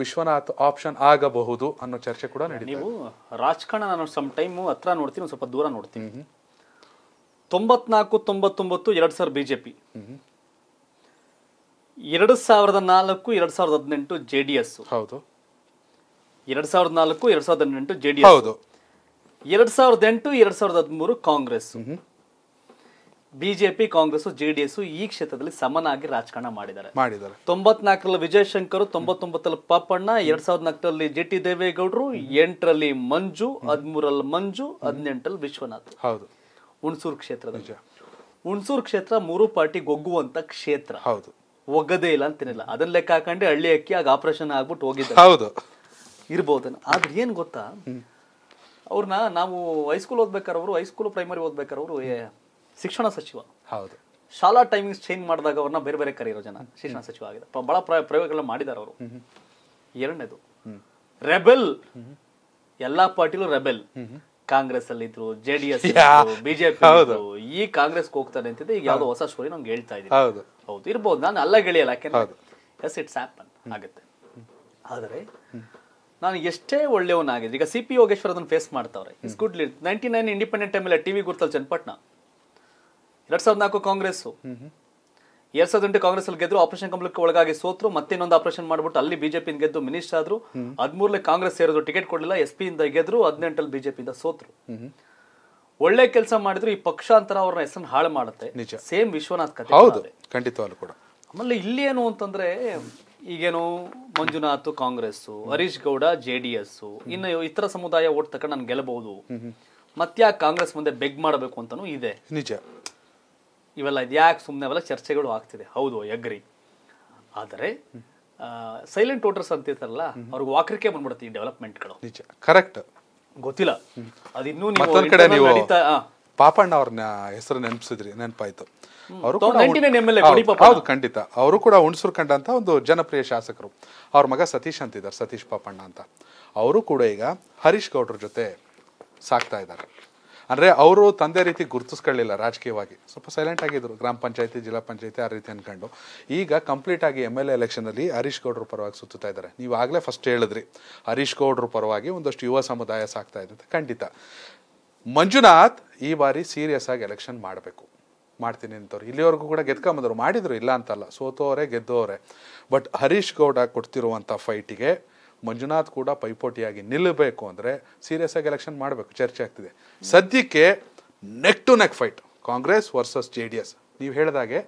ವಿಶ್ವನಾಥ್ ಆಪ್ಷನ್ ಆಗಬಹುದು ಅನ್ನೋ ಚರ್ಚೆ ಕೂಡ ನೀವು ರಾಜಕಾರಣ ನಾನು ಸಮ್ ಟೈಮು ಹತ್ರ ನೋಡ್ತೀನಿ ಸ್ವಲ್ಪ ದೂರ ನೋಡ್ತೀನಿ ತೊಂಬತ್ನಾಲ್ಕು ತೊಂಬತ್ತೊಂಬತ್ತು ಎರಡು ಸಾವಿರ ಬಿ ಜೆ ಪಿ ಎರಡು ಸಾವಿರದ ನಾಲ್ಕು ಎರಡು ಸಾವಿರದ ಹದಿನೆಂಟು ಜೆ ಡಿ ಎಸ್ ಹೌದು ಎರಡು ಸಾವಿರದ ನಾಲ್ಕು ಎರಡು ಸಾವಿರದ ಹದಿನೆಂಟು ಜೆ ಡಿ ಎಸ್ ಹೌದು ಎರಡು ಸಾವಿರದ ಎಂಟು ಎರಡು ಸಾವಿರದ ಹದಿಮೂರು ಕಾಂಗ್ರೆಸ್ ಬಿಜೆಪಿ ಕಾಂಗ್ರೆಸ್ ಜೆಡಿಎಸ್ ಈ ಕ್ಷೇತ್ರದಲ್ಲಿ ಸಮನಾಗಿ ರಾಜಕಾರಣ ಮಾಡಿದ್ದಾರೆ ಮಾಡಿದ್ದಾರೆ ತೊಂಬತ್ನಾಲ್ಕರಲ್ಲಿ ವಿಜಯಶಂಕರ್ ತೊಂಬತ್ತೊಂಬತ್ತರಲ್ಲಿ ಪಾಪಣ್ಣ ಎರಡ್ ಸಾವಿರದ ನಾಲ್ಕರಲ್ಲಿ ಜೆ ಟಿ ದೇವೇಗೌಡರು ಎಂಟರಲ್ಲಿ ಮಂಜು ಹದಿಮೂರಲ್ಲಿ ಮಂಜು ಹದಿನೆಂಟರಲ್ಲಿ ವಿಶ್ವನಾಥ್ ಹೌದು ಹುಣಸೂರು ಕ್ಷೇತ್ರ ಹುಣಸೂರು ಕ್ಷೇತ್ರ ಮೂರು ಪಾರ್ಟಿ ಒಗ್ಗುವಂತ ಕ್ಷೇತ್ರ ಹೌದು ಒಗ್ಗದೇ ಇಲ್ಲ ಅಂತೇನಿಲ್ಲ ಅದನ್ನ ಲೆಕ್ಕ ಹಾಕೊಂಡು ಹಳ್ಳಿ ಅಕ್ಕಿ ಆಗ ಆಪರೇಷನ್ ಆಗ್ಬಿಟ್ಟು ಹೋಗಿದ್ದೆ ಹೌದು ಇರ್ಬೋದನ್ನ ಆದ್ರೆ ಏನ್ ಗೊತ್ತಾ ಅವ್ರನ್ನ ನಾವು ಹೈಸ್ಕೂಲ್ ಓದ್ಬೇಕಾರವ್ರು ಹೈಸ್ಕೂಲ್ ಪ್ರೈಮರಿ ಓದ್ಬೇಕಾರವ್ರು ಶಿಕ್ಷಣ ಸಚಿವ ಹೌದು ಶಾಲಾ ಟೈಮಿಂಗ್ಸ್ ಚೇಂಜ್ ಮಾಡಿದಾಗ ಅವ್ರನ್ನ ಬೇರೆ ಬೇರೆ ಕರೆಯಿರೋ ಜನ ಶಿಕ್ಷಣ ಸಚಿವ ಆಗಿದೆ ಬಹಳ ಪ್ರಯೋಗಗಳನ್ನ ಮಾಡಿದಾರೆ ಅವರು ಎರಡನೇದು ರೆಬೆಲ್ ಎಲ್ಲಾ ಪಾರ್ಟಿಲು ರೆಬೆಲ್ ಕಾಂಗ್ರೆಸ್ ಅಲ್ಲಿ ಇದ್ರು ಜೆ ಡಿ ಎಸ್ ಬಿಜೆಪಿ ಈ ಕಾಂಗ್ರೆಸ್ ಹೋಗ್ತಾರೆ ಅಂತಿದ್ದೆ ಈಗ ಯಾವ್ದು ಹೊಸ ಸ್ಟೋರಿ ನಮ್ಗೆ ಹೇಳ್ತಾ ಇದ್ದೀವಿ ಹೌದು ಇರ್ಬೋದು ನಾನು ಅಲ್ಲ ಗೆಳೆಯಲ್ಲ ಯಾಕೆಂದ್ರೆ ಎಸ್ ಇಟ್ಸ್ ಆಪನ್ ಆಗುತ್ತೆ ಆದರೆ ನಾನು ಎಷ್ಟೇ ಒಳ್ಳೆಯವನಾಗಿದ್ದೆ ಈಗ ಸಿ ಪಿ ಯೋಗೇಶ್ವರ್ ಫೇಸ್ ಮಾಡ್ತಾವ್ರೆ is good lead ninety nine independent ಟೈಮಲ್ಲಿ ಟಿವಿ ಗುರ್ತಲ್ ಚನ್ನಪಟ್ಟಣ ಎರಡ್ ಸಾವಿರದ ನಾಲ್ಕು ಕಾಂಗ್ರೆಸ್ ಎರಡ್ ಸಾವಿರದ ಎಂಟು ಕಾಂಗ್ರೆಸ್ ಅಲ್ಲಿ ಗೆದ್ರು ಆಪರೇಷನ್ ಕಂಪ್ಲಕ್ಕೆ ಒಳಗಾಗಿ ಸೋತ್ರು ಮತ್ತೆ ಇನ್ನೊಂದು ಆಪರೇಷನ್ ಮಾಡ್ಬಿಟ್ಟು ಅಲ್ಲಿ ಬಿಜೆಪಿ ಗೆದ್ದು ಮಿನಿಸ್ಟರ್ ಆದ್ರು ಹದಿಮೂರಲೇ ಕಾಂಗ್ರೆಸ್ ಸೇರಿದ್ರು ಟಿಕೆಟ್ ಕೊಡಲಿಲ್ಲ ಎಸ್ ಪಿ ಇಂದ ಗೆದ್ರು ಹದಿನೆಂಟಲ್ಲಿ ಇಂದ ಸೋತ್ರು ಒಳ್ಳೆ ಕೆಲಸ ಮಾಡಿದ್ರು ಈ ಪಕ್ಷಾಂತರ ಅವ್ರನ್ನ ಹೆಸರನ್ನ ಹಾಳು ಮಾಡುತ್ತೆ ಸೇಮ್ ವಿಶ್ವನಾಥ್ ಕಥೆ ಹೌದು ಕೂಡ ಆಮೇಲೆ ಇಲ್ಲಿ ಏನು ಅಂತಂದ್ರೆ ಈಗೇನು Manjunath Congress Harish Gowda J D S ಇನ್ನು ಇತರ ಸಮುದಾಯ ಓಟ್ ತಕೊಂಡು ನಾನು ಗೆಲ್ಲಬಹುದು ಮತ್ತೆ ಕಾಂಗ್ರೆಸ್ ಮುಂದೆ ಬೆಗ್ ಮಾಡಬೇಕು ಅಂತಾನು ಇದೆ ನಿಜ ಇವೆಲ್ಲ ಇದ್ಯಾಕೆ ಸುಮ್ಮನೆ ಅವೆಲ್ಲ ಚರ್ಚೆಗಳು ಆಗ್ತಿದೆ ಹೌದು ಎಗ್ರಿ ಆದರೆ ಸೈಲೆಂಟ್ ವೋಟರ್ಸ್ ಇರ್ತಾರಲ್ಲ ಅವ್ರಿಗೆ ವಾಕ್ರಿಕೆ ಬಂದ್ಬಿಡುತ್ತೆ ಈ ಡೆವಲಪ್ಮೆಂಟ್ಗಳು ನಿಜ ಕರೆಕ್ಟ್ ಗೊತ್ತಿಲ್ಲ ಅದಿನ್ನೂ ಮತ್ತೊಂದ್ ಕಡೆ ನೀವು ಪಾಪಣ್ಣ ಅವ್ರನ್ನ ಹೆಸರು ನೆನಪಿಸಿದ್ರಿ ನೆನಪಾಯ್ತು ಅವರು ಹೌದು ಖಂಡಿತ ಅವರು ಕೂಡ ಹುಣಸೂರು ಕಂಡಂತ ಒಂದು ಜನಪ್ರಿಯ ಶಾಸಕರು ಅವ್ರ ಮಗ ಸತೀಶ್ ಅಂತಿದ್ದಾರೆ ಸತೀಶ್ ಪಾಪಣ್ಣ ಅಂತ ಅವರು ಕೂಡ ಈಗ ಹರೀಶ್ ಗೌಡ್ರ ಜೊತೆ ಸಾಕ್ತಾ ಇದ್ದಾರೆ ಅಂದರೆ ಅವರು ತಂದೆ ರೀತಿ ಗುರುತಿಸ್ಕೊಳ್ಳಿಲ್ಲ ರಾಜಕೀಯವಾಗಿ ಸ್ವಲ್ಪ ಸೈಲೆಂಟ್ ಆಗಿದ್ದರು ಗ್ರಾಮ ಪಂಚಾಯತಿ ಜಿಲ್ಲಾ ಪಂಚಾಯತಿ ಆ ರೀತಿ ಅಂದ್ಕೊಂಡು ಈಗ ಕಂಪ್ಲೀಟ್ ಆಗಿ ಎಮ್ ಎಲ್ ಎ ಎಲೆಕ್ಷನಲ್ಲಿ ಹರೀಶ್ ಗೌಡ್ರ ಪರವಾಗಿ ಸುತ್ತಾ ಇದ್ದಾರೆ ನೀವು ಆಗಲೇ ಫಸ್ಟ್ ಹೇಳಿದ್ರಿ ಹರೀಶ್ ಗೌಡ್ರ ಪರವಾಗಿ ಒಂದಷ್ಟು ಯುವ ಸಮುದಾಯ ಸಾಕ್ತಾ ಇದೆ ಖಂಡಿತ ಮಂಜುನಾಥ್ ಈ ಬಾರಿ ಸೀರಿಯಸ್ ಆಗಿ ಎಲೆಕ್ಷನ್ ಮಾಡಬೇಕು ಮಾಡ್ತೀನಿ ಅಂತವ್ರು ಇಲ್ಲಿವರೆಗೂ ಕೂಡ ಗೆದ್ಕೊಂಬಂದರು ಮಾಡಿದರು ಇಲ್ಲ ಅಂತಲ್ಲ ಸೋತೋರೆ ಗೆದ್ದೋರೆ ಬಟ್ ಹರೀಶ್ ಗೌಡ ಕೊಡ್ತಿರುವಂಥ ಫೈಟಿಗೆ ಮಂಜುನಾಥ್ ಕೂಡ ಪೈಪೋಟಿಯಾಗಿ ನಿಲ್ಲಬೇಕು ಅಂದರೆ ಸೀರಿಯಸ್ ಆಗಿ ಎಲೆಕ್ಷನ್ ಮಾಡಬೇಕು ಚರ್ಚೆ ಆಗ್ತಿದೆ ಸದ್ಯಕ್ಕೆ neck to neck fight Congress versus J D S ನೀವು ಹೇಳಿದಾಗೆ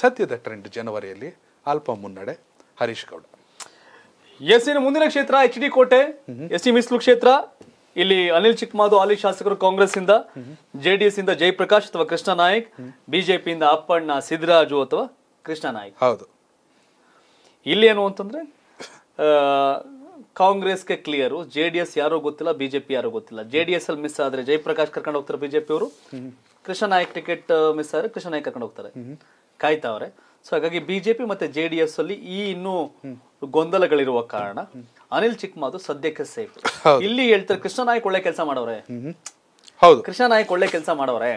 ಸದ್ಯದ ಟ್ರೆಂಡ್ ಜನವರಿಯಲ್ಲಿ ಅಲ್ಪ ಮುನ್ನಡೆ ಹರೀಶ್ ಗೌಡ ಎಸ್ ಇನ್ ಮುಂದಿನ ಕ್ಷೇತ್ರ H D Kote S C ಮೀಸಲು ಕ್ಷೇತ್ರ ಇಲ್ಲಿ ಅನಿಲ್ ಚಿಕ್ಮಾಧು ಹಾಲಿ ಶಾಸಕರು ಕಾಂಗ್ರೆಸ್ ಇಂದ ಜೆಡಿಎಸ್ ಇಂದ ಜಯಪ್ರಕಾಶ್ ಅಥವಾ ಕೃಷ್ಣ ನಾಯಕ್ ಬಿಜೆಪಿಯಿಂದ ಅಪ್ಪಣ್ಣ ಸಿದ್ದರಾಜು ಅಥವಾ ಕೃಷ್ಣ ನಾಯಕ್ ಹೌದು ಇಲ್ಲಿ ಏನು ಅಂತಂದ್ರೆ ಕಾಂಗ್ರೆಸ್ಗೆ ಕ್ಲಿಯರು ಜೆ ಡಿ ಎಸ್ ಗೊತ್ತಿಲ್ಲ ಬಿಜೆಪಿ ಯಾರೋ ಗೊತ್ತಿಲ್ಲ ಜೆ ಡಿ ಎಸ್ ಅಲ್ಲಿ ಮಿಸ್ ಆದ್ರೆ ಜಯಪ್ರಕಾಶ್ ಕರ್ಕೊಂಡು ಹೋಗ್ತಾರೆ ಬಿಜೆಪಿ ಅವರು ಕೃಷ್ಣ ನಾಯಕ್ ಟಿಕೆಟ್ ಮಿಸ್ ಆದ್ರೆ ಕೃಷ್ಣ ನಾಯಕ್ ಕರ್ಕೊಂಡು ಹೋಗ್ತಾರೆ ಅವ್ರೆ ಸೊ ಹಾಗಾಗಿ ಬಿಜೆಪಿ ಮತ್ತೆ ಜೆ ಡಿ ಎಸ್ ಅಲ್ಲಿ ಈ ಇನ್ನೂ ಗೊಂದಲಗಳಿರುವ ಕಾರಣ ಅನಿಲ್ ಚಿಕ್ಕಮಾದು ಸದ್ಯಕ್ಕೆ ಸೇಫ್ ಇಲ್ಲಿ ಹೇಳ್ತಾರೆ ಕೃಷ್ಣ ನಾಯಕ್ ಒಳ್ಳೆ ಕೆಲಸ ಮಾಡವ್ರೆ ಹೌದು ಕೃಷ್ಣ ನಾಯಕ್ ಒಳ್ಳೆ ಕೆಲಸ ಮಾಡವ್ರೆ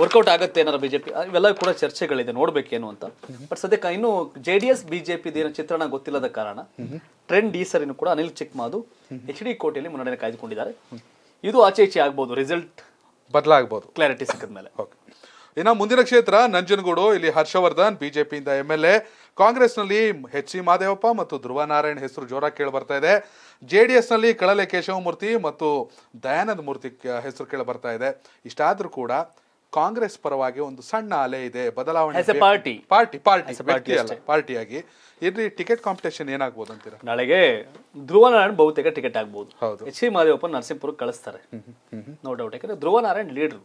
ವರ್ಕೌಟ್ ಆಗುತ್ತೆ ಏನಾರ ಬಿಜೆಪಿ ಇವೆಲ್ಲ ಕೂಡ ಚರ್ಚೆಗಳಿದೆ ನೋಡ್ಬೇಕೇನು ಅಂತ ಬಟ್ ಸದ್ಯಕ್ಕೆ ಇನ್ನು ಜೆ ಡಿ ಎಸ್ ಬಿಜೆಪಿ ಏನೋ ಚಿತ್ರಣ ಗೊತ್ತಿಲ್ಲದ ಕಾರಣ ಟ್ರೆಂಡ್ ಈ ಸರಿನೂ ಕೂಡ ಅನಿಲ್ ಮಾದು ಎಚ್ ಡಿ ಕೋಟೆಯಲ್ಲಿ ಮುನ್ನಡೆ ಕಾಯ್ದುಕೊಂಡಿದ್ದಾರೆ ಇದು ಆಚೆ ಈಚೆ ಆಗ್ಬೋದು ರಿಸಲ್ಟ್ ಬದಲಾಗಬಹುದು ಕ್ಲಾರಿಟಿ ಸಿಕ್ಕಿದ ಮೇಲೆ ಇನ್ನ ಮುಂದಿನ ಕ್ಷೇತ್ರ ನಂಜನಗೂಡು ಇಲ್ಲಿ ಹರ್ಷವರ್ಧನ್ ಬಿಜೆಪಿಯಿಂದ ಎಂ ಎಲ್ ಎ ಕಾಂಗ್ರೆಸ್ನಲ್ಲಿ ಎಚ್ ಸಿ ಮಾದೇವಪ್ಪ ಮತ್ತು ಧ್ರುವ ನಾರಾಯಣ್ ಹೆಸರು ಜೋರಾಗಿ ಕೇಳಿ ಬರ್ತಾ ಇದೆ ಜೆ ಡಿ ನಲ್ಲಿ ಕಳಲೆ ಕೇಶವಮೂರ್ತಿ ಮತ್ತು ದಯಾನಂದ ಮೂರ್ತಿ ಹೆಸರು ಕೇಳಿ ಬರ್ತಾ ಇದೆ ಇಷ್ಟಾದ್ರೂ ಕೂಡ ಕಾಂಗ್ರೆಸ್ ಪರವಾಗಿ ಒಂದು ಸಣ್ಣ ಅಲೆ ಇದೆ ಬದಲಾವಣೆ ಪಾರ್ಟಿ ಪಾರ್ಟಿ ಪಾರ್ಟಿ ಪಾರ್ಟಿ ಅಲ್ಲ ಪಾರ್ಟಿಯಾಗಿ ಇಲ್ಲಿ ಟಿಕೆಟ್ ಕಾಂಪಿಟೇಷನ್ ಏನಾಗ್ಬೋದು ಅಂತೀರಾ ನಾಳೆಗೆ ಧ್ರುವ ನಾರಾಯಣ್ ಬಹುತೇಕ ಟಿಕೆಟ್ ಆಗ್ಬಹುದು ಎಚ್ ಸಿ ಮಹದೇವಪ್ಪ ನರಸಿಂಹಪುರ ಕಳಿಸ್ತಾರೆ ನೋ ಡೌಟ್ ಯಾಕಂದ್ರೆ Dhruva Narayan leader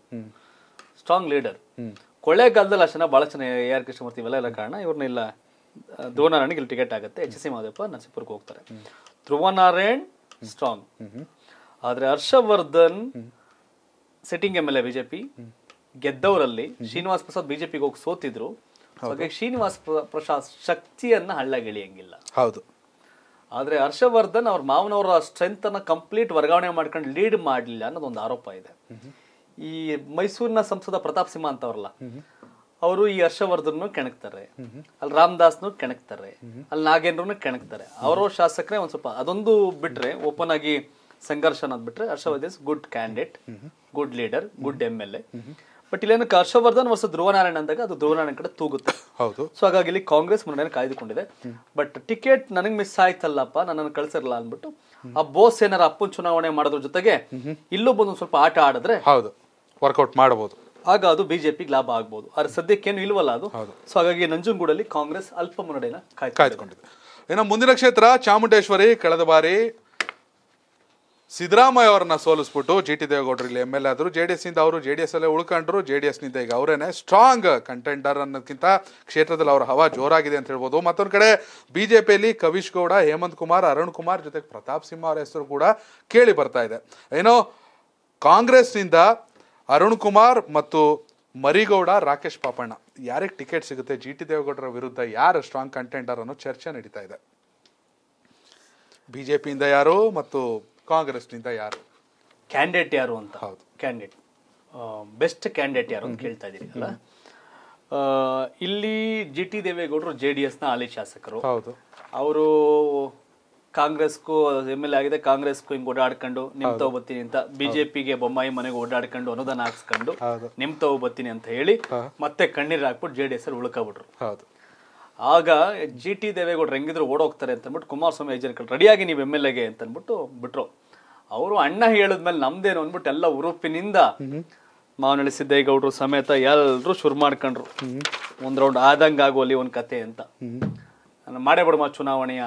strong leader ಕೊಳೆಗಾಲದಲ್ಲಿ ಅಷ್ಟು ಬಹಳ ಚೆನ್ನಾಗಿ ಎ ಆರ್ ಕೃಷ್ಣಮೂರ್ತಿ ಇವೆಲ್ಲ ಇರೋ ಕಾರಣ ಇವ್ರನ್ನ ಧ್ರುವ ನಾರಾಯಣ್ಗೆ ಇಲ್ಲಿ ಟಿಕೆಟ್ ಆಗುತ್ತೆ ಎಚ್ ಸಿ ಮಹದೇವಪ್ಪ ನರಸಿಂಹಪುರಕ್ಕೆ ಹೋಗ್ತಾರೆ ಧ್ರುವ ನಾರಾಯಣ್ ಸ್ಟ್ರಾಂಗ್ ಆದ್ರೆ Harshavardhan sitting M L A BJP ಗೆದ್ದವರಲ್ಲಿ ಶ್ರೀನಿವಾಸ್ ಪ್ರಸಾದ್ ಬಿಜೆಪಿಗೆ ಹೋಗಿ ಸೋತಿದ್ರು ಶ್ರೀನಿವಾಸ ಶ್ರೀನಿವಾಸ್ ಪ್ರಸಾದ್ ಶಕ್ತಿಯನ್ನ ಹಳ್ಳಗೆಳಿಯಂಗಿಲ್ಲ ಹೌದು ಆದ್ರೆ ಹರ್ಷವರ್ಧನ್ ಅವ್ರ ಮಾವನವರ ಅನ್ನ ಕಂಪ್ಲೀಟ್ ವರ್ಗಾವಣೆ ಮಾಡ್ಕೊಂಡು ಲೀಡ್ ಮಾಡಲಿಲ್ಲ ಅನ್ನೋದೊಂದು ಆರೋಪ ಇದೆ ಈ ಮೈಸೂರಿನ ಸಂಸದ ಪ್ರತಾಪ್ ಸಿಂಹ ಅಂತವ್ರಲ್ಲ ಅವರು ಈ ಹರ್ಷವರ್ಧನ್ ಕೆಣಕ್ತಾರೆ ಅಲ್ಲಿ ರಾಮದಾಸ್ನು ಕೆಣಕ್ತಾರೆ ಅಲ್ಲಿ ನಾಗೇಂದ್ರನು ಕೆಣಕ್ತಾರೆ ಅವರ ಶಾಸಕರೇ ಒಂದ್ ಸ್ವಲ್ಪ ಅದೊಂದು ಬಿಟ್ರೆ ಓಪನ್ ಆಗಿ ಸಂಘರ್ಷ ಅನ್ನೋದು ಬಿಟ್ರೆ Harshavardhan good candidate good leader good M L A but ಇಲ್ಲೇನು ಹರ್ಷವರ್ಧನ್ ವರ್ಷ ಧ್ರುವನಾರಾಯಣ ಅಂದಾಗ ಅದು ಧ್ರುವನಾರಾಯಣ ಕಡೆ ತೂಗುತ್ತೆ ಹೌದು ಸೊ ಹಾಗಾಗಿ ಇಲ್ಲಿ ಕಾಂಗ್ರೆಸ್ ಮುನ್ನಡೆಯನ್ನು ಕಾಯ್ದುಕೊಂಡಿದೆ ಬಟ್ ಟಿಕೆಟ್ ನನಗೆ ಮಿಸ್ ಆಯ್ತಲ್ಲಪ್ಪ ನನ್ನನ್ನು ಕಳ್ಸಿರಲ್ಲ ಅಂದ್ಬಿಟ್ಟು ಆ ಬೋಸ್ ಏನಾರ ಅಪ್ಪನ ಚುನಾವಣೆ ಮಾಡೋದ್ರ ಜೊತೆಗೆ ಇಲ್ಲೂ ಬಂದು ಸ್ವಲ್ಪ ಆಟ ಆಡಿದ್ರೆ ಹೌದು ವರ್ಕೌಟ್ ಮಾಡಬಹುದು ಆಗ ಅದು ಬಿಜೆಪಿ ಲಾಭ ಆಗ್ಬಹುದು ಆದ್ರೆ ಸದ್ಯಕ್ಕೇನು ಇಲ್ವಲ್ಲ ಅದು ಸೊ ಹಾಗಾಗಿ ನಂಜುಂಗೂಡಲ್ಲಿ ಕಾಂಗ್ರೆಸ್ ಅಲ್ಪ ಮುನ್ನಡೆಯನ್ನ ಕಾಯ್ದುಕೊಂಡಿದೆ ಏನೋ ಮುಂದಿನ ಕ್ಷೇತ್ರ ಚಾಮುಂಡೇಶ್ವರಿ ಕಳೆದ ಬಾರಿ ಸಿದ್ದರಾಮಯ್ಯ ಅವ್ರನ್ನ ಸೋಲಿಸ್ಬಿಟ್ಟು ಜಿ ಟಿ ದೇವೇಗೌಡರು ಇಲ್ಲಿ ಎಮ್ ಎಲ್ ಎ ಆದರು ಜೆ ಡಿ ಇಂದ ಅವರು ಜೆ ಡಿ ಎಸ್ ಅಲ್ಲೇ ಉಳ್ಕೊಂಡ್ರು ಜೆ ಡಿ ಎಸ್ನಿಂದ ಈಗ ಅವರೇನೆ ಸ್ಟ್ರಾಂಗ್ ಕಂಟೆಂಡರ್ ಅನ್ನೋದಕ್ಕಿಂತ ಕ್ಷೇತ್ರದಲ್ಲಿ ಅವರ ಹವಾ ಜೋರಾಗಿದೆ ಅಂತ ಹೇಳ್ಬೋದು ಮತ್ತೊಂದು ಕಡೆ ಬಿಜೆಪಿಯಲ್ಲಿ ಕವೀಶ್ ಗೌಡ ಹೇಮಂತ್ ಕುಮಾರ್ ಅರುಣ್ ಕುಮಾರ್ ಜೊತೆಗೆ ಪ್ರತಾಪ್ ಸಿಂಹ ಅವರ ಹೆಸರು ಕೂಡ ಕೇಳಿ ಬರ್ತಾ ಇದೆ ಏನೋ ಕಾಂಗ್ರೆಸ್ನಿಂದ ಅರುಣ್ ಕುಮಾರ್ ಮತ್ತು ಮರಿಗೌಡ ರಾಕೇಶ್ ಪಾಪಣ್ಣ ಯಾರಿಗೆ ಟಿಕೆಟ್ ಸಿಗುತ್ತೆ ಜಿ ಟಿ ದೇವೇಗೌಡರ ವಿರುದ್ಧ ಯಾರು ಸ್ಟ್ರಾಂಗ್ ಕಂಟೆಂಡರ್ ಅನ್ನೋ ಚರ್ಚೆ ನಡೀತಾ ಇದೆ ಬಿಜೆಪಿಯಿಂದ ಯಾರು ಮತ್ತು ಕಾಂಗ್ರೆಸ್ನಿಂದ ಯಾರು ಕ್ಯಾಂಡಿಡೇಟ್ ಯಾರು ಅಂತ ಹೌದು ಕ್ಯಾಂಡಿಡೇಟ್ ಬೆಸ್ಟ್ ಕ್ಯಾಂಡಿಡೇಟ್ ಯಾರು ಅಂತ ಕೇಳ್ತಾ ಇದ್ದೀರಿ ಅಲ್ಲ ಇಲ್ಲಿ ಜಿ ಟಿ ದೇವೇಗೌಡರು ಜೆ ಡಿ ಎಸ್ನ ಹಾಲಿ ಶಾಸಕರು ಹೌದು ಅವರು ಕಾಂಗ್ರೆಸ್ಗೂ ಎಮ್ ಎಲ್ ಆಗಿದೆ ಕಾಂಗ್ರೆಸ್ಗೂ ಹಿಂಗ್ ಓಡಾಡ್ಕೊಂಡು ನಿಮ್ ತಗೋಬತ್ತೀನಿ ಅಂತ ಬಿಜೆಪಿಗೆ ಬೊಮ್ಮಾಯಿ ಮನೆಗೆ ಓಡಾಡ್ಕೊಂಡು ಅನುದಾನ ಹಾಕ್ಸ್ಕೊಂಡು ನಿಮ್ ತಗೋಬತ್ತೀನಿ ಅಂತ ಹೇಳಿ ಮತ್ತೆ ಕಣ್ಣೀರ್ ಹಾಕ್ಬಿಟ್ಟು ಜೆ ಡಿ ಎಸ್ ಅಲ್ಲಿ ಉಳ್ಕೊಬಿಟ್ರು ಹೌದು ಆಗ ಜಿ ಟಿ ದೇವೇಗೌಡರು ಹೆಂಗಿದ್ರು ಓಡೋಗ್ತಾರೆ ಅಂತಂದ್ಬಿಟ್ಟು ಕುಮಾರಸ್ವಾಮಿ ಹೆಜ್ಜರಿಕಲ್ ರೆಡಿಯಾಗಿ ನೀವು ಎಮ್ ಎಲ್ ಎಗೆ ಅಂತಂದ್ಬಿಟ್ಟು ಬಿಟ್ರು ಅವರು ಅಣ್ಣ ಹೇಳಿದ್ಮೇಲೆ ನಮ್ದೇನು ಅಂದ್ಬಿಟ್ಟು ಎಲ್ಲ ಉರುಪಿನಿಂದ ಮಾವನಹಳ್ಳಿ ಸಿದ್ದೇಗೌಡರು ಸಮೇತ ಎಲ್ಲರೂ ಶುರು ಮಾಡ್ಕೊಂಡ್ರು ಒಂದ್ ರೌಂಡ್ ಆದಂಗೆ ಆಗುವಲ್ಲಿ ಒಂದು ಕತೆ ಅಂತ ಮಾಡೇ ಬಿಡಮ ಚುನಾವಣೆಯ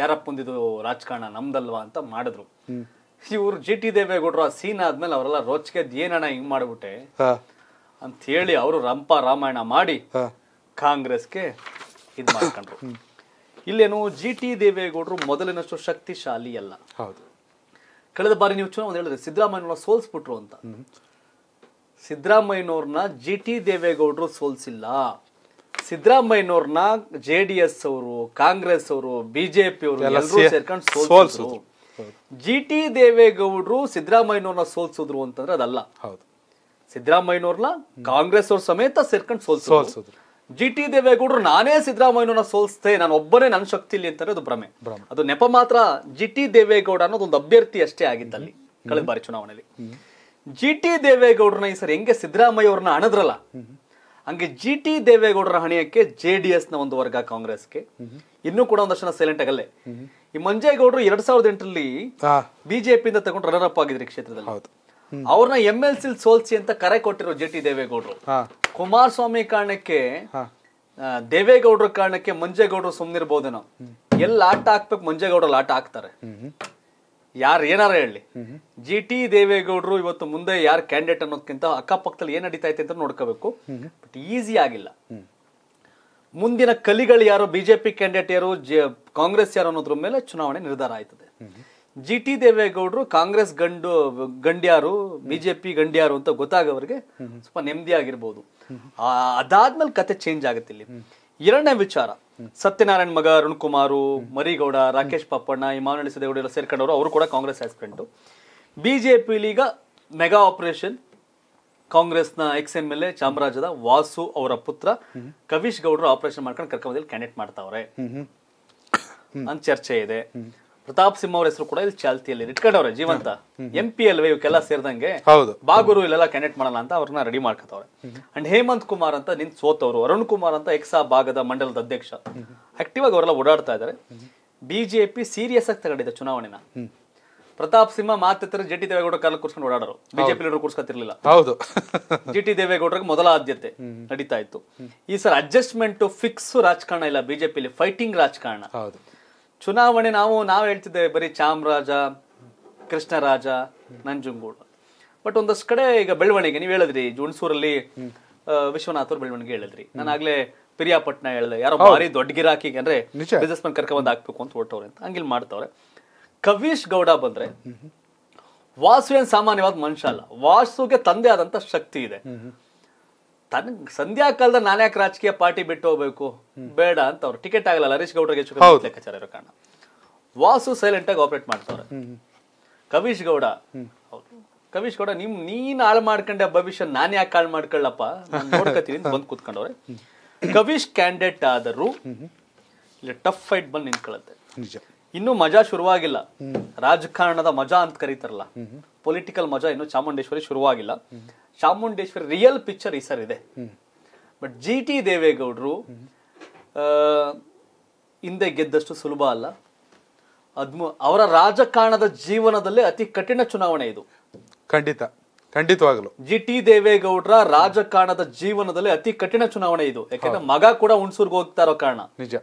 ಯಾರಪ್ಪಂದಿದು ರಾಜಕಾರಣ ನಮ್ದಲ್ವಾ ಅಂತ ಮಾಡಿದ್ರು ಇವ್ರು ಜಿ ಟಿ ದೇವೇಗೌಡರು ಆ ಸೀನ್ ಆದ್ಮೇಲೆ ಅವರೆಲ್ಲ ರೋಚಕೆದ್ ಏನಣ್ಣ ಹಿಂಗ್ ಮಾಡ್ಬಿಟ್ಟೆ ಅಂತ ಹೇಳಿ ಅವರು ರಂಪ ರಾಮಾಯಣ ಮಾಡಿ ಕಾಂಗ್ರೆಸ್ಗೆ ಇದು ಮಾಡ್ಕೊಂಡ್ರು ಇಲ್ಲೇನು ಜಿ ಟಿ ದೇವೇಗೌಡರು ಮೊದಲಿನಷ್ಟು ಶಕ್ತಿಶಾಲಿ ಅಲ್ಲ ಹೌದು ಕಳೆದ ಬಾರಿ ನೀವು ಚುನಾವಣೆ ಹೇಳಿದ್ರೆ ಸಿದ್ದರಾಮಯ್ಯನವ್ರ ಸೋಲ್ಸ್ಬಿಟ್ರು ಅಂತ ಸಿದ್ದರಾಮಯ್ಯನವ್ರನ್ನ ಜಿ ಟಿ ದೇವೇಗೌಡರು ಸೋಲ್ಸಿಲ್ಲ ಸಿದ್ದರಾಮಯ್ಯನವ್ರನ್ನ ಜೆ ಡಿ ಎಸ್ ಅವರು ಕಾಂಗ್ರೆಸ್ ಅವರು ಬಿಜೆಪಿ ಅವರು ಎಲ್ಲರೂ ಸೇರ್ಕೊಂಡು ಸೋಲ್ಸಿದ್ರು ಜಿ ಟಿ ದೇವೇಗೌಡರು ಸಿದ್ದರಾಮಯ್ಯನವ್ರನ್ನ ಸೋಲ್ಸಿದ್ರು ಅಂತಂದ್ರೆ ಅದಲ್ಲ ಹೌದು ಸಿದ್ದರಾಮಯ್ಯನವ್ರನ್ನ ಕಾಂಗ್ರೆಸ್ ಅವ್ರ ಸಮೇತ ಸೇರ್ಕೊಂಡು ಸೋಲ್ಸಿದ್ರು ಜಿ ಟಿ ದೇವೇಗೌಡರು ನಾನೇ ಸಿದ್ದರಾಮಯ್ಯನ ಸೋಲಿಸ್ತೆ ನಾನು ಒಬ್ಬನೇ ನನ್ನ ಶಕ್ತಿ ಇಲ್ಲಿ ಅಂತಾರೆ ಅದು ಭ್ರಮೆ ಅದು ನೆಪ ಮಾತ್ರ ಜಿ ಟಿ ದೇವೇಗೌಡ ಅನ್ನೋದು ಒಂದು ಅಭ್ಯರ್ಥಿ ಅಷ್ಟೇ ಆಗಿದ್ದಲ್ಲಿ ಕಳೆದ ಬಾರಿ ಚುನಾವಣೆಯಲ್ಲಿ ಜಿ ಟಿ ದೇವೇಗೌಡರನ್ನ ಈ ಸರಿ ಹೆಂಗೆ ಸಿದ್ದರಾಮಯ್ಯ ಅವ್ರನ್ನ ಅಣದ್ರಲ್ಲ ಹಂಗೆ ಜಿ ಟಿ ದೇವೇಗೌಡರ ಹಣೆಯಕ್ಕೆ ಜೆ ಡಿ ಎಸ್ ನ ಒಂದು ವರ್ಗ ಕಾಂಗ್ರೆಸ್ಗೆ ಇನ್ನೂ ಕೂಡ ಒಂದಷ್ಟು ಜನ ಸೈಲೆಂಟ್ ಆಗಲ್ಲೇ ಈ ಮಂಜೇಗೌಡರು ಎರಡ್ ಸಾವಿರದ ಎಂಟರಲ್ಲಿ ಬಿಜೆಪಿಯಿಂದ ತಗೊಂಡು ರನ್ನರ್ ಅಪ್ ಆಗಿದ್ರಿ ಕ್ಷೇತ್ರದಲ್ಲಿ ಅವ್ರನ್ನ ಎಂ ಎಲ್ ಸಿ ಸೋಲ್ಸಿ ಅಂತ ಕರೆ ಕೊಟ್ಟಿರೋ ಜೆ ಟಿ ದೇವೇಗೌಡರು ಕುಮಾರಸ್ವಾಮಿ ಕಾರಣಕ್ಕೆ ದೇವೇಗೌಡ್ರ ಕಾರಣಕ್ಕೆ ಮಂಜೇಗೌಡರು ಸುಮ್ಮನಿರ್ಬೋದೇನೋ ಎಲ್ಲ ಆಟ ಹಾಕ್ಬೇಕು ಮಂಜೇಗೌಡರಲ್ಲಿ ಆಟ ಹಾಕ್ತಾರೆ ಯಾರು ಏನಾರ ಹೇಳಿ ಜಿ ಟಿ ದೇವೇಗೌಡರು ಇವತ್ತು ಮುಂದೆ ಯಾರು ಕ್ಯಾಂಡಿಡೇಟ್ ಅನ್ನೋದಕ್ಕಿಂತ ಅಕ್ಕಪಕ್ಕದಲ್ಲಿ ಏನ್ ನಡೀತಾ ಐತೆ ಅಂತ ನೋಡ್ಕೋಬೇಕು ಬಟ್ ಈಸಿ ಆಗಿಲ್ಲ ಮುಂದಿನ ಕಲಿಗಳು ಯಾರು ಬಿಜೆಪಿ ಕ್ಯಾಂಡಿಡೇಟ್ ಯಾರು ಕಾಂಗ್ರೆಸ್ ಯಾರು ಅನ್ನೋದ್ರ ಮೇಲೆ ಚುನಾವಣೆ ನಿರ್ಧಾರ ಆಯ್ತದೆ ಜಿ ಟಿ ದೇವೇಗೌಡರು ಕಾಂಗ್ರೆಸ್ ಗಂಡು ಗಂಡ್ಯಾರು ಬಿಜೆಪಿ ಗಂಡ್ಯಾರು ಅಂತ ಗೊತ್ತಾಗೋರಿಗೆ ಸ್ವಲ್ಪ ನೆಮ್ಮದಿ ಆಗಿರ್ಬೋದು ಅದಾದ್ಮೇಲೆ ಕತೆ ಚೇಂಜ್ ಆಗುತ್ತೆ ಇಲ್ಲಿ ಎರಡನೇ ವಿಚಾರ ಸತ್ಯನಾರಾಯಣ ಮಗ ಅರುಣ್ ಕುಮಾರು ಮರಿಗೌಡ ರಾಕೇಶ್ ಪಪ್ಪಣ್ಣ ಇಮಾನುವಲ್ ಸಿದ್ದೇಗೌಡ ಎಲ್ಲ ಸೇರ್ಕೊಂಡವರು ಅವರು ಕೂಡ ಕಾಂಗ್ರೆಸ್ ಆಸ್ಪಿರೆಂಟು ಬಿಜೆಪಿ ಈಗ ಮೆಗಾ ಆಪರೇಷನ್ ಕಾಂಗ್ರೆಸ್ನ ಎಕ್ಸ್ ಎಂ ಎಲ್ ಎ ಚಾಮರಾಜದ ವಾಸು ಅವರ ಪುತ್ರ ಕವೀಶ್ ಗೌಡ್ರು ಆಪರೇಷನ್ ಮಾಡ್ಕೊಂಡು ಕರ್ಕೊಂಬಲ್ಲಿ ಕ್ಯಾಂಡಿಡೇಟ್ ಮಾಡ್ತಾವ್ರೆ ಅಂತ ಚರ್ಚೆ ಇದೆ ಪ್ರತಾಪ್ ಸಿಂಹ ಅವ್ರ ಹೆಸರು ಕೂಡ ಇಲ್ಲಿ ಚಾಲ್ತಿಯಲ್ಲಿ ಇಟ್ಕೊಂಡವ್ರೆ ಜೀವಂತ ಎಂ ಪಿ ಅಲ್ವೇ ಇವಕ್ಕೆಲ್ಲ ಸೇರಿದಂಗೆ ಬಾಗುರು ಇಲ್ಲೆಲ್ಲ ಕ್ಯಾಂಡಿಡೇಟ್ ಮಾಡಲ್ಲ ಅಂತ ಅವ್ರನ್ನ ರೆಡಿ ಮಾಡ್ಕೊತವ್ರೆ ಅಂಡ್ ಹೇಮಂತ್ ಕುಮಾರ್ ಅಂತ ನಿಂತ್ ಸೋತವ್ರು ಅರುಣ್ ಕುಮಾರ್ ಅಂತ ಎಕ್ಸಾ ಭಾಗದ ಮಂಡಲದ ಅಧ್ಯಕ್ಷ ಆಕ್ಟಿವ್ ಆಗಿ ಅವರೆಲ್ಲ ಓಡಾಡ್ತಾ ಇದ್ದಾರೆ ಬಿಜೆಪಿ ಸೀರಿಯಸ್ ಆಗಿ ತಗೊಂಡಿದೆ ಚುನಾವಣೆನ ಪ್ರತಾಪ್ ಸಿಂಹ ಮಾತಿದ್ರೆ ಜಿ ಟಿ ದೇವೇಗೌಡ ಕಾಲ ಕೂರ್ಸ್ಕೊಂಡು ಓಡಾಡರು ಬಿಜೆಪಿ ಲೀಡರ್ ಕೂರ್ಸ್ಕೊತಿರ್ಲಿಲ್ಲ ಹೌದು ಜಿ ಟಿ ದೇವೇಗೌಡರಿಗೆ ಮೊದಲ ಆದ್ಯತೆ ನಡೀತಾ ಇತ್ತು ಈ ಸರ್ ಅಡ್ಜಸ್ಟ್ಮೆಂಟ್ ಫಿಕ್ಸ್ ರಾಜಕಾರಣ ಇಲ್ಲ ಬಿಜೆಪಿಲಿ ಫೈಟಿಂಗ್ ರಾಜಕಾರಣ ಚುನಾವಣೆ ನಾವು ನಾವು ಹೇಳ್ತಿದ್ದೇವೆ ಬರೀ ಚಾಮರಾಜ ಕೃಷ್ಣರಾಜ ನಂಜುಂಗೂಡು ಬಟ್ ಒಂದಷ್ಟು ಕಡೆ ಈಗ ಬೆಳವಣಿಗೆ ನೀವು ಹೇಳಿದ್ರಿ ಜುಣ್ಸೂರಲ್ಲಿ ವಿಶ್ವನಾಥ್ ಅವ್ರ ಬೆಳವಣಿಗೆ ಹೇಳಿದ್ರಿ ನಾನು ಆಗ್ಲೇ ಪಿರಿಯಾಪಟ್ನ ಹೇಳಿದೆ ಯಾರೋ ಬಾರಿ ದೊಡ್ಡ ಗಿರಾಕಿಗೆ ಅಂದ್ರೆ ಬಿಸ್ನೆಸ್ ಮನ್ ಕರ್ಕೊಂಡ್ ಹಾಕ್ಬೇಕು ಅಂತ ಹೊರಟವ್ರೆ ಅಂತ ಹಂಗಿಲ್ ಮಾಡ್ತವ್ರೆ ಕವೀಶ್ ಗೌಡ ಬಂದ್ರೆ ವಾಸು ಏನ್ ಸಾಮಾನ್ಯವಾದ ಮನುಷ್ಯ ಅಲ್ಲ ವಾಸುಗೆ ತಂದೆ ಆದಂತ ಶಕ್ತಿ ಇದೆ ತನ್ ಸಂಧ್ಯಾ ಕಾಲದ ನಾನು ಯಾಕೆ ರಾಜಕೀಯ ಪಾರ್ಟಿ ಬಿಟ್ಟು ಹೋಗ್ಬೇಕು ಬೇಡ ಅಂತ ಅವ್ರು ಟಿಕೆಟ್ ಆಗಲ್ಲ ಹರೀಶ್ ಗೌಡರಿಗೆ ಲೆಕ್ಕಾಚಾರ ಇರೋ ಕಾರಣ ವಾಸು ಸೈಲೆಂಟ್ ಆಗಿ ಆಪರೇಟ್ ಮಾಡ್ತಾವ್ರೆ ಕವೀಶ್ ಗೌಡ ಕವೀಶ್ ಗೌಡ ನಿಮ್ ನೀನ್ ಹಾಳು ಮಾಡ್ಕೊಂಡೆ ಭವಿಷ್ಯ ನಾನು ಯಾಕೆ ಹಾಳು ಮಾಡ್ಕೊಳ್ಳಪ್ಪ ನೋಡ್ಕೋತೀನಿ ಬಂದು ಕೂತ್ಕೊಂಡವ್ರೆ ಕವೀಶ್ ಕ್ಯಾಂಡಿಡೇಟ್ ಆದರೂ ಇಲ್ಲಿ ಟಫ್ ಫೈಟ್ ಬಂದು ನಿಂತ್ಕೊಳ್ಳುತ್ತೆ ಇನ್ನು ಮಜಾ ಶುರುವಾಗಿಲ್ಲ ರಾಜಕಾರಣದ ಮಜಾ ಅಂತ ಕರೀತಾರಲ್ಲ ಪೊಲಿಟಿಕಲ್ ಮಜಾ ಇನ್ನು ಚಾಮುಂಡೇಶ್ವರಿ ಶುರುವಾಗಿಲ್ಲ ಚಾಮುಂಡೇಶ್ವರಿ ರಿಯಲ್ ಪಿಕ್ಚರ್ ಈ ಸರ್ ಇದೆ ಬಟ್ ಜಿ ಟಿ ದೇವೇಗೌಡರು ಹಿಂದೆ ಗೆದ್ದಷ್ಟು ಸುಲಭ ಅಲ್ಲ ಅದ್ಮು ಅವರ ರಾಜಕಾರಣದ ಜೀವನದಲ್ಲೇ ಅತಿ ಕಠಿಣ ಚುನಾವಣೆ ಇದು ಖಂಡಿತ ಖಂಡಿತವಾಗಲು ಜಿ ಟಿ ದೇವೇಗೌಡರ ರಾಜಕಾರಣದ ಜೀವನದಲ್ಲಿ ಅತಿ ಕಠಿಣ ಚುನಾವಣೆ ಇದು ಯಾಕಂದ್ರೆ ಮಗ ಕೂಡ ಹುಣ್ಸೂರ್ಗೆ ಹೋಗ್ತಾ ಇರೋ ಕಾರಣ ನಿಜ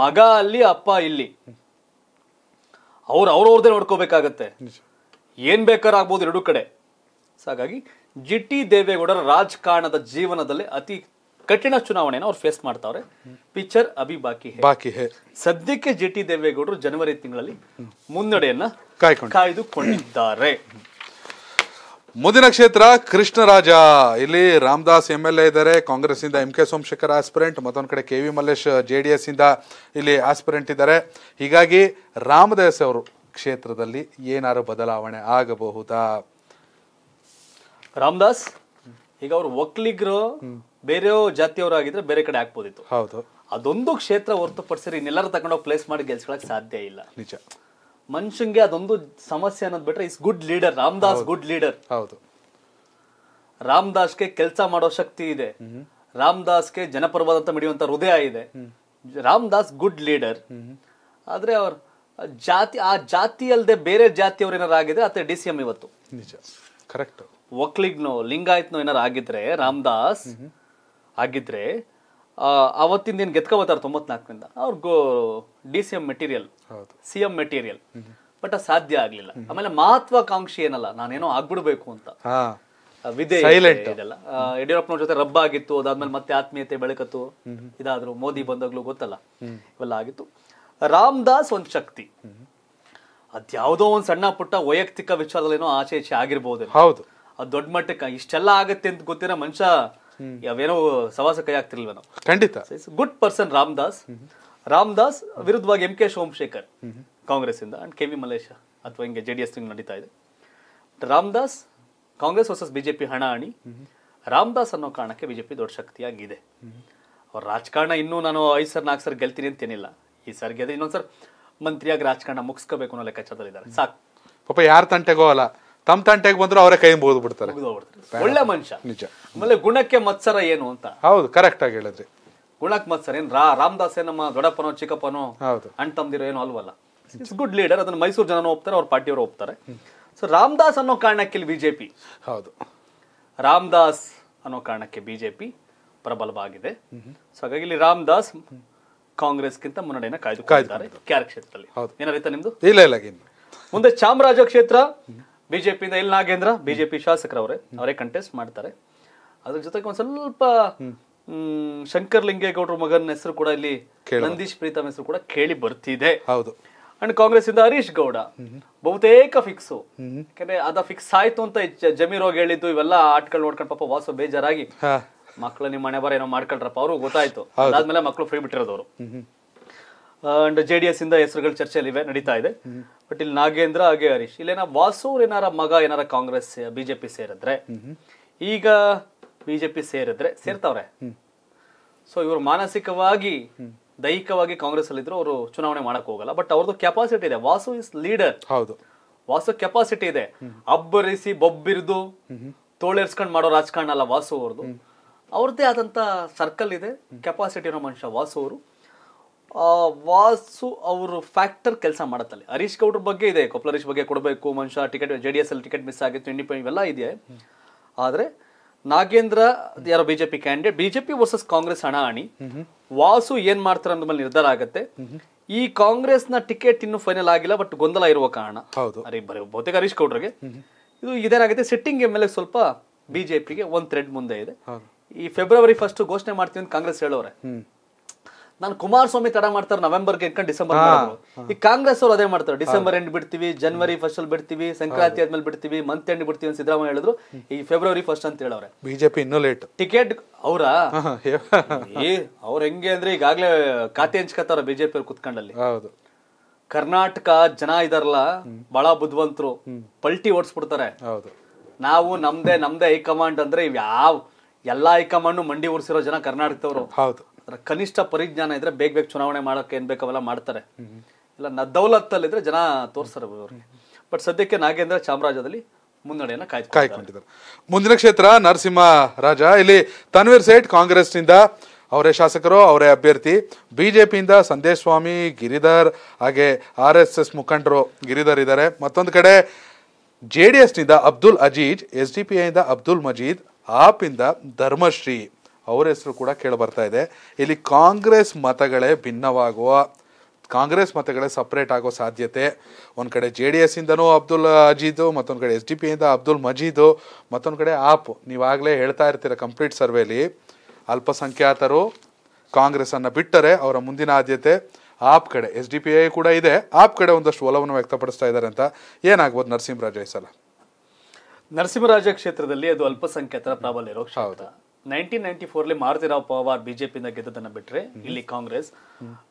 ಮಗ ಅಲ್ಲಿ ಅಪ್ಪ ಇಲ್ಲಿ ಅವ್ರು ಅವ್ರವ್ರದೇ ನೋಡ್ಕೋಬೇಕಾಗತ್ತೆ ಏನ್ ಬೇಕಾದ್ರೂ ಆಗ್ಬೋದು ಎರಡೂ ಕಡೆ ಹಾಗಾಗಿ ಜಿ ಟಿ ದೇವೇಗೌಡರ ರಾಜಕಾರಣದ ಜೀವನದಲ್ಲಿ ಅತಿ ಕಠಿಣ ಚುನಾವಣೆಯನ್ನು ಅವ್ರು ಫೇಸ್ ಮಾಡ್ತಾವ್ರೆ ಪಿಕ್ಚರ್ ಅಭಿ ಬಾಕಿ ಬಾಕಿ ಸದ್ಯಕ್ಕೆ ಜಿ ಟಿ ದೇವೇಗೌಡರು ಜನವರಿ ತಿಂಗಳಲ್ಲಿ ಮುನ್ನಡೆಯನ್ನ ಕಾಯ್ದುಕೊಂಡಿದ್ದಾರೆ ಮುಂದಿನ ಕ್ಷೇತ್ರ ಕೃಷ್ಣರಾಜ ಇಲ್ಲಿ ರಾಮದಾಸ್ ಎಂ ಎಲ್ ಎ ಇದ್ದಾರೆ ಕಾಂಗ್ರೆಸ್ ಇಂದ ಎಂ ಕೆ ಸೋಮಶೇಖರ್ ಆಸ್ಪಿರೆಂಟ್ ಮತ್ತೊಂದ್ ಕಡೆ K V Mallesh J D S ಇಂದ ಇಲ್ಲಿ ಆಸ್ಪಿರೆಂಟ್ ಇದ್ದಾರೆ ಹೀಗಾಗಿ ರಾಮದಾಸ್ ಅವರು ಕ್ಷೇತ್ರದಲ್ಲಿ ಏನಾರು ಬದಲಾವಣೆ ಆಗಬಹುದಾ ರಾಮದಾಸ್ ಈಗ ಅವರು ಒಕ್ಕಲಿಗರು ಬೇರೆ ಆಗಿದ್ರೆ ಬೇರೆ ಕಡೆ ಆಗ್ಬೋದಿತ್ತು ಹೌದು ಅದೊಂದು ಕ್ಷೇತ್ರ ಹೊರತುಪಡಿಸಿ ಇನ್ನೆಲ್ಲರೂ ತಗೊಂಡೋಗಿ ಪ್ಲೇಸ್ ಮಾಡಿ ಗೆಲ್ಸ್ಕೊಳಕ್ ಸಾಧ್ಯ ಇಲ್ಲ ನಿಜ ಮನುಷ್ಯನ್ಗೆ ಅದೊಂದು ಸಮಸ್ಯೆ ಅನ್ನೋದು ಬಿಟ್ರೆ is good leader Ramdas good leader ಹೌದು ರಾಮದಾಸ್ಗೆ ಕೆಲಸ ಮಾಡೋ ಶಕ್ತಿ ಇದೆ ರಾಮದಾಸ್ಗೆ ಜನಪರವಾದಂತ ಮಿಡಿಯುವಂತ ಹೃದಯ ಇದೆ ರಾಮದಾಸ್ ಗುಡ್ ಲೀಡರ್ ಆದ್ರೆ ಅವ್ರು ಜಾತಿ ಆ ಜಾತಿ ಅಲ್ಲದೆ ಬೇರೆ ಜಾತಿಯವ್ರು ಏನಾರು ಆಗಿದ್ರೆ ಆತ ಡಿ ಸಿ ಎಂ ಇವತ್ತು ನಿಜ ಕರೆಕ್ಟ್ ಒಕ್ಲಿಗ್ನೋ ಲಿಂಗಾಯತ್ನೋ ಏನಾರು ಆಗಿದ್ರೆ ರಾಮದಾಸ್ ಆಗಿದ್ರೆ ಅವತ್ತಿಂದ ದಿನ ಗೆತ್ಕೋಬತ್ತಾರೆ ತೊಂಬತ್ನಾಲ್ಕಿಂದ ಅವ್ರ ಗೋ D C M material C M material but ಅದು ಸಾಧ್ಯ ಆಗ್ಲಿಲ್ಲ ಆಮೇಲೆ ಮಹತ್ವಾಕಾಂಕ್ಷಿ ಏನಲ್ಲ ನಾನೇನೋ ಆಗ್ಬಿಡ್ಬೇಕು ಅಂತ ಇದೆಲ್ಲ ಯಡಿಯೂರಪ್ಪನವ್ರ ಜೊತೆ ರಬ್ಬ ಆಗಿತ್ತು ಅದಾದ್ಮೇಲೆ ಮತ್ತೆ ಆತ್ಮೀಯತೆ ಬೆಳಕತ್ತು ಇದಾದ್ರು ಮೋದಿ ಬಂದಾಗ್ಲೂ ಗೊತ್ತಲ್ಲ ಇವೆಲ್ಲ ಆಗಿತ್ತು ರಾಮದಾಸ್ ಒಂದು ಶಕ್ತಿ ಅದ್ಯಾವುದೋ ಒಂದು ಸಣ್ಣ ಪುಟ್ಟ ವೈಯಕ್ತಿಕ ವಿಚಾರದಲ್ಲೇನೋ ಆಚೆ ಈಚೆ ಆಗಿರ್ಬೋದು ಹೌದು ಅದು ದೊಡ್ಡ ಮಟ್ಟಕ್ಕೆ ಇಷ್ಟೆಲ್ಲ ಆಗತ್ತೆ ಅಂತ ಗೊತ್ತಿರೋ ಮನುಷ್ಯ ಯಾವೇನೋ ಸವಾಸ ಕೈ ಆಗ್ತಿರ್ಲಿಲ್ಲ ಖಂಡಿತ ಗುಡ್ ಪರ್ಸನ್ ರಾಮದಾಸ್ ರಾಮದಾಸ್ ವಿರುದ್ಧವಾಗಿ ಎಂ ಕೆ ಸೋಮಶೇಖರ್ ಕಾಂಗ್ರೆಸ್ ಇಂದ ಅಂಡ್ ಕೆ ವಿ ಮಲೇಶ ಅಥವಾ ಹಿಂಗೆ ಜೆ ಡಿ ಎಸ್ ನಡೀತಾ ಇದೆ ರಾಮದಾಸ್ ಕಾಂಗ್ರೆಸ್ ವರ್ಸಸ್ ಬಿಜೆಪಿ ಹಣ ಹಣಿ ರಾಮದಾಸ್ ಅನ್ನೋ ಕಾರಣಕ್ಕೆ ಬಿಜೆಪಿ ದೊಡ್ಡ ಶಕ್ತಿಯಾಗಿದೆ ಅವ್ರ ರಾಜಕಾರಣ ಇನ್ನೂ ನಾನು ಐದು ಸರ್ ನಾಲ್ಕು ಸರ್ ಗೆಲ್ತೀನಿ ಅಂತೇನಿಲ್ಲ ಈ ಸಾರಿ ಅದೇ ಇನ್ನೊಂದ್ಸರ್ ಮಂತ್ರಿಯಾಗಿ ರಾಜಕಾರಣ ಮುಗಿಸ್ಕೋಬೇಕು ಅನ್ನೋ ಲೆಕ್ಕಾಚಾರದಲ್ಲಿದ್ದಾರೆ ಸಾಕು ಪಾಪ ಯಾರ ತಂಟೆಗೋ ಅಲ್ಲ ತಮ್ಮ ತಂಟೆಗೆ ಬಂದ್ರು ಅವರೇ ಕೈ ಮುಗಿದು ಬಿಡ್ತಾರೆ ಒಳ್ಳೆ ಮನುಷ್ಯ ನಿಜ ಆಮೇಲೆ ಗುಣಕ್ಕೆ ಮತ್ಸರ ಏನು ಅಂತ ಹೌದು ಕರೆಕ್ಟ್ ಆಗಿ ಹೇಳಿದ್ರಿ ಗುಣಕ್ಕೆ ಮತ್ಸರ ಏನ್ ರಾ ರಾಮದಾಸ್ ನಮ್ಮ ದೊಡ್ಡಪ್ಪನೋ ಚಿಕ್ಕಪ್ಪನೋ ಅಣ್ಣ ತಮ್ಮದಿರೋ ಏನೋ ಅಲ್ವಲ್ಲ ಇಟ್ಸ್ ಗುಡ್ ಲೀಡರ್ ಅದನ್ನ ಮೈಸೂರು ಜನ ಒಪ್ತಾರೆ ಅವ್ರ ಪಾರ್ಟಿಯವರು ಒಪ್ತಾರೆ ಸೊ ರಾಮದಾಸ್ ಅನ್ನೋ ಕಾರಣಕ್ಕೆ ಇಲ್ಲಿ ಬಿಜೆಪಿ ಹೌದು ರಾಮದಾಸ್ ಅನ್ನೋ ಕಾರಣಕ್ಕೆ ಬಿಜೆಪಿ ಪ್ರಬಲವಾಗಿದೆ ಸೊ ಹಾಗಾಗಿ ಇಲ್ಲಿ ರಾಮದಾಸ್ ಕಾಂಗ್ರೆಸ್ಗಿಂತ ಮುನ್ನಡೆಯನ್ನ ಕಾಯ್ದು ಕಾಯ್ತಾರೆ ಕ್ಯಾರ ಕ್ಷೇತ್ರದಲ್ಲಿ ಏನಾರೈತ ನಿಮ್ದು ಇಲ್ಲ ಇಲ್ಲ ಮುಂದೆ ಚಾಮರಾಜ ಕ್ಷೇತ್ರ ಬಿಜೆಪಿಯಿಂದ ಎಲ್ ನಾಗೇಂದ್ರ ಬಿಜೆಪಿ ಶಾಸಕರವರೇ ಅವರೇ ಕಂಟೆಸ್ಟ್ ಮಾಡ್ತಾರೆ ಅದ್ರ ಜೊತೆಗೆ ಒಂದ್ ಸ್ವಲ್ಪ ಶಂಕರ್ ಲಿಂಗೇಗೌಡರ ಮಗನ ಹೆಸರು ಕೂಡ ಇಲ್ಲಿ ನಂದೀಶ್ ಪ್ರೀತಮ್ ಹೆಸರು ಕೂಡ ಕೇಳಿ ಬರ್ತಿದೆ ಹೌದು ಅಂಡ್ ಕಾಂಗ್ರೆಸ್ ಇಂದ ಹರೀಶ್ ಗೌಡ ಬಹುತೇಕ ಫಿಕ್ಸ್ ಯಾಕಂದ್ರೆ ಅದ ಫಿಕ್ಸ್ ಆಯ್ತು ಅಂತ ಜಮೀರ್ ಹೋಗಿ ಹೇಳಿದ್ದು ಇವೆಲ್ಲ ಆಟಗಳು ನೋಡ್ಕೊಂಡು ಪಾಪ ವಾಸ ಬೇಜಾರಾಗಿ ಮಕ್ಕಳು ನಿಮ್ಮ ಮನೆ ಬರ ಏನೋ ಮಾಡ್ಕೊಳ್ರಪ್ಪ ಅವರು ಗೊತ್ತಾಯ್ತು ಅದಾದ್ಮೇಲೆ ಮಕ್ಕಳು ಫ್ರೀ ಬಿಟ್ಟಿರೋದವರು ಅಂಡ್ ಜೆ ಡಿ ಎಸ್ ಇಂದ ಹೆಸರುಗಳು ಚರ್ಚೆಯಲ್ಲಿ ಇವೆ ನಡೀತಾ ಇದೆ ಬಟ್ ಇಲ್ಲಿ ನಾಗೇಂದ್ರ ಹಾಗೆ ಹರೀಶ್ ಇಲ್ಲೇನ ವಾಸೂರ್ ಏನಾರ ಮಗ ಏನಾರ ಕಾಂಗ್ರೆಸ್ ಬಿಜೆಪಿ ಸೇರಿದ್ರೆ ಈಗ ಬಿಜೆಪಿ ಸೇರಿದ್ರೆ ಸೇರ್ತಾವ್ರೆ ಸೊ ಇವರು ಮಾನಸಿಕವಾಗಿ ದೈಹಿಕವಾಗಿ ಕಾಂಗ್ರೆಸ್ ಅಲ್ಲಿ ಇದ್ರು ಅವರು ಚುನಾವಣೆ ಮಾಡಕ್ ಹೋಗಲ್ಲ ಬಟ್ ಅವ್ರದ್ದು ಕೆಪಾಸಿಟಿ ಇದೆ ವಾಸು ಇಸ್ ಲೀಡರ್ ಹೌದು ವಾಸು ಕೆಪಾಸಿಟಿ ಇದೆ ಅಬ್ಬರಿಸಿ ಬೊಬ್ಬಿರ್ದು ತೋಳೇರ್ಸ್ಕೊಂಡ್ ಮಾಡೋ ರಾಜಕಾರಣ ಅಲ್ಲ ವಾಸು ಅವ್ರದ್ದು ಅವ್ರದ್ದೇ ಆದಂಥ ಸರ್ಕಲ್ ಇದೆ ಕೆಪಾಸಿಟಿ ಇರೋ ಮನುಷ್ಯ ವಾಸು ಅವರು ವಾಸು ಅವರು ಫ್ಯಾಕ್ಟರ್ ಕೆಲಸ ಮಾಡತ್ತಲ್ಲಿ ಹರೀಶ್ ಗೌಡ್ರ ಬಗ್ಗೆ ಇದೆ ಕೊಪ್ಪಲರೀಶ್ ಬಗ್ಗೆ ಕೊಡಬೇಕು ಮನುಷ್ಯ ಟಿಕೆಟ್ ಜೆ ಡಿ ಎಸ್ ಅಲ್ಲಿ ಟಿಕೆಟ್ ಮಿಸ್ ಆಗಿತ್ತು ಇಂಡಿಪೆಂಡ್ ಇವೆಲ್ಲ ಇದೆ ಆದರೆ ನಾಗೇಂದ್ರ ಯಾರೋ BJP candidate BJP versus Congress ಹಣ ಹಣಿ ವಾಸು ಏನ್ ಮಾಡ್ತಾರೆ ಅಂದ ಮೇಲೆ ನಿರ್ಧಾರ ಆಗುತ್ತೆ ಈ ಕಾಂಗ್ರೆಸ್ ನ ಟಿಕೆಟ್ ಇನ್ನು ಫೈನಲ್ ಆಗಿಲ್ಲ ಬಟ್ ಗೊಂದಲ ಇರುವ ಕಾರಣ ಬಹುತೇಕ ಹರೀಶ್ ಗೌಡ್ರಿಗೆ ಇದು ಇದೇನಾಗುತ್ತೆ ಸಿಟ್ಟಿಂಗ್ ಎಮ್ ಎಲ್ ಎ ಸ್ವಲ್ಪ ಬಿಜೆಪಿಗೆ ಒಂದ್ ಥ್ರೆಡ್ ಮುಂದೆ ಇದೆ ಈ ಫೆಬ್ರವರಿ ಫಸ್ಟ್ ಘೋಷಣೆ ಮಾಡ್ತೀವಿ ಅಂತ ಕಾಂಗ್ರೆಸ್ ಹೇಳೋರೆ ನಾನು ಕುಮಾರಸ್ವಾಮಿ ತಡ ಮಾಡ್ತಾರೆ ನವೆಂಬರ್ಗೆ ಇಟ್ಕೊಂಡು ಡಿಸೆಂಬರ್ ಈ ಕಾಂಗ್ರೆಸ್ ಅವರು ಅದೇ ಮಾಡ್ತಾರೆ ಡಿಸೆಂಬರ್ ಎಂಡ್ ಬಿಡ್ತೀವಿ ಜನವರಿ ಫಸ್ಟ್ ಅಲ್ಲಿ ಬಿಡ್ತೀವಿ ಸಂಕ್ರಾಂತಿ ಆದ್ಮೇಲೆ ಬಿಡ್ತೀವಿ ಮಂತ್ ಎಂಡ್ ಬಿಡ್ತೀವಿ ಅಂತ ಸಿದ್ದರಾಮಯ್ಯ ಹೇಳಿದ್ರು ಈ ಫೆಬ್ರವರಿ ಫಸ್ಟ್ ಅಂತ ಹೇಳವ್ರೆ ಬಿಜೆಪಿ ಇನ್ನೂ ಲೇಟ್ ಟಿಕೆಟ್ ಅವರ ಅವ್ರ ಹೆಂಗೆ ಅಂದ್ರೆ ಈಗಾಗಲೇ ಖಾತೆ ಹಂಚ್ಕತ್ತಾರ ಬಿಜೆಪಿ ಅವ್ರು ಕುತ್ಕೊಂಡಲ್ಲಿ ಕರ್ನಾಟಕ ಜನ ಇದಾರಲ್ಲ ಬಹಳ ಬುದ್ಧಿವಂತರು ಪಲ್ಟಿ ಓಡಿಸ್ಬಿಡ್ತಾರೆ ನಾವು ನಮ್ದೇ ನಮ್ದೇ ಹೈಕಮಾಂಡ್ ಅಂದ್ರೆ ಯಾವ ಎಲ್ಲ ಹೈಕಮಾಂಡ್ ಮಂಡಿ ಉರ್ಸಿರೋ ಜನ ಕರ್ನಾಟಕದವರು ಹೌದು ಕನಿಷ್ಠ ಪರಿಜ್ಞಾನ ಇದ್ರೆ ಬೇಗ ಬೇಗ ಚುನಾವಣೆ ಮಾಡೋಕೆ ಏನ್ ಬೇಕವೆಲ್ಲ ಮಾಡ್ತಾರೆ ಇಲ್ಲ ಇದ್ದರೆ ಜನ ತೋರಿಸ್ತಾರೆ ಅವ್ರಿಗೆ ಬಟ್ ಸದ್ಯಕ್ಕೆ ನಾಗೇಂದ್ರ ಚಾಮರಾಜದಲ್ಲಿ ಮುನ್ನಡೆಯನ್ನು ಕಾಯ್ದು ಮುಂದಿನ ಕ್ಷೇತ್ರ ನರಸಿಂಹ ರಾಜ ಇಲ್ಲಿ ತನ್ವೀರ್ ಸೇಠ್ ಕಾಂಗ್ರೆಸ್ನಿಂದ ಅವರೇ ಶಾಸಕರು ಅವರೇ ಅಭ್ಯರ್ಥಿ ಬಿಜೆಪಿಯಿಂದ ಸಂದೇಶ್ ಸ್ವಾಮಿ ಗಿರಿಧರ್ ಹಾಗೆ ಆರ್ ಎಸ್ ಎಸ್ ಮುಖಂಡರು ಗಿರಿಧರ್ ಇದ್ದಾರೆ ಮತ್ತೊಂದು ಕಡೆ ಜೆ ಡಿ ಎಸ್ನಿಂದ Abdul Aziz S D P ಐಯಿಂದ ಅಬ್ದುಲ್ ಮಜೀದ್ ಆಪಿಂದ ಧರ್ಮಶ್ರೀ ಅವರ ಹೆಸರು ಕೂಡ ಕೇಳಿ ಬರ್ತಾ ಇದೆ ಇಲ್ಲಿ ಕಾಂಗ್ರೆಸ್ ಮತಗಳೇ ಭಿನ್ನವಾಗುವ ಕಾಂಗ್ರೆಸ್ ಮತಗಳೇ ಸಪ್ರೇಟ್ ಆಗೋ ಸಾಧ್ಯತೆ ಒಂದು ಕಡೆ ಜೆ ಡಿ ಎಸ್ ಇಂದನೂ ಅಬ್ದುಲ್ ಅಜೀದು ಮತ್ತೊಂದು ಕಡೆ ಎಸ್ ಡಿ ಪಿಯಿಂದ ಅಬ್ದುಲ್ ಮಜೀದು ಮತ್ತೊಂದು ಕಡೆ ಆಪ್ ನೀವಾಗಲೇ ಹೇಳ್ತಾ ಇರ್ತೀರ ಕಂಪ್ಲೀಟ್ ಸರ್ವೇಲಿ ಅಲ್ಪಸಂಖ್ಯಾತರು ಕಾಂಗ್ರೆಸ್ಸನ್ನು ಬಿಟ್ಟರೆ ಅವರ ಮುಂದಿನ ಆದ್ಯತೆ ಆಪ್ ಕಡೆ ಎಸ್ ಡಿ ಪಿ ಐ ಕೂಡ ಇದೆ ಆಪ್ ಕಡೆ ಒಂದಷ್ಟು ಒಲವನ್ನು ವ್ಯಕ್ತಪಡಿಸ್ತಾ ಇದ್ದಾರೆ ಅಂತ ಏನಾಗ್ಬೋದು ನರಸಿಂಹರಾಜ್ ಸಲ ನರಸಿಂಹರಾಜ ಕ್ಷೇತ್ರದಲ್ಲಿ ಅದು ಅಲ್ಪಸಂಖ್ಯಾತರ ಪ್ರಾಬಲ್ಯ ಇರೋ ಕ್ಷೇತ್ರ nineteen ninety four Marutirao Pawar ಬಿಜೆಪಿಯಿಂದ ಗೆದ್ದದನ್ನ ಬಿಟ್ರೆ ಇಲ್ಲಿ ಕಾಂಗ್ರೆಸ್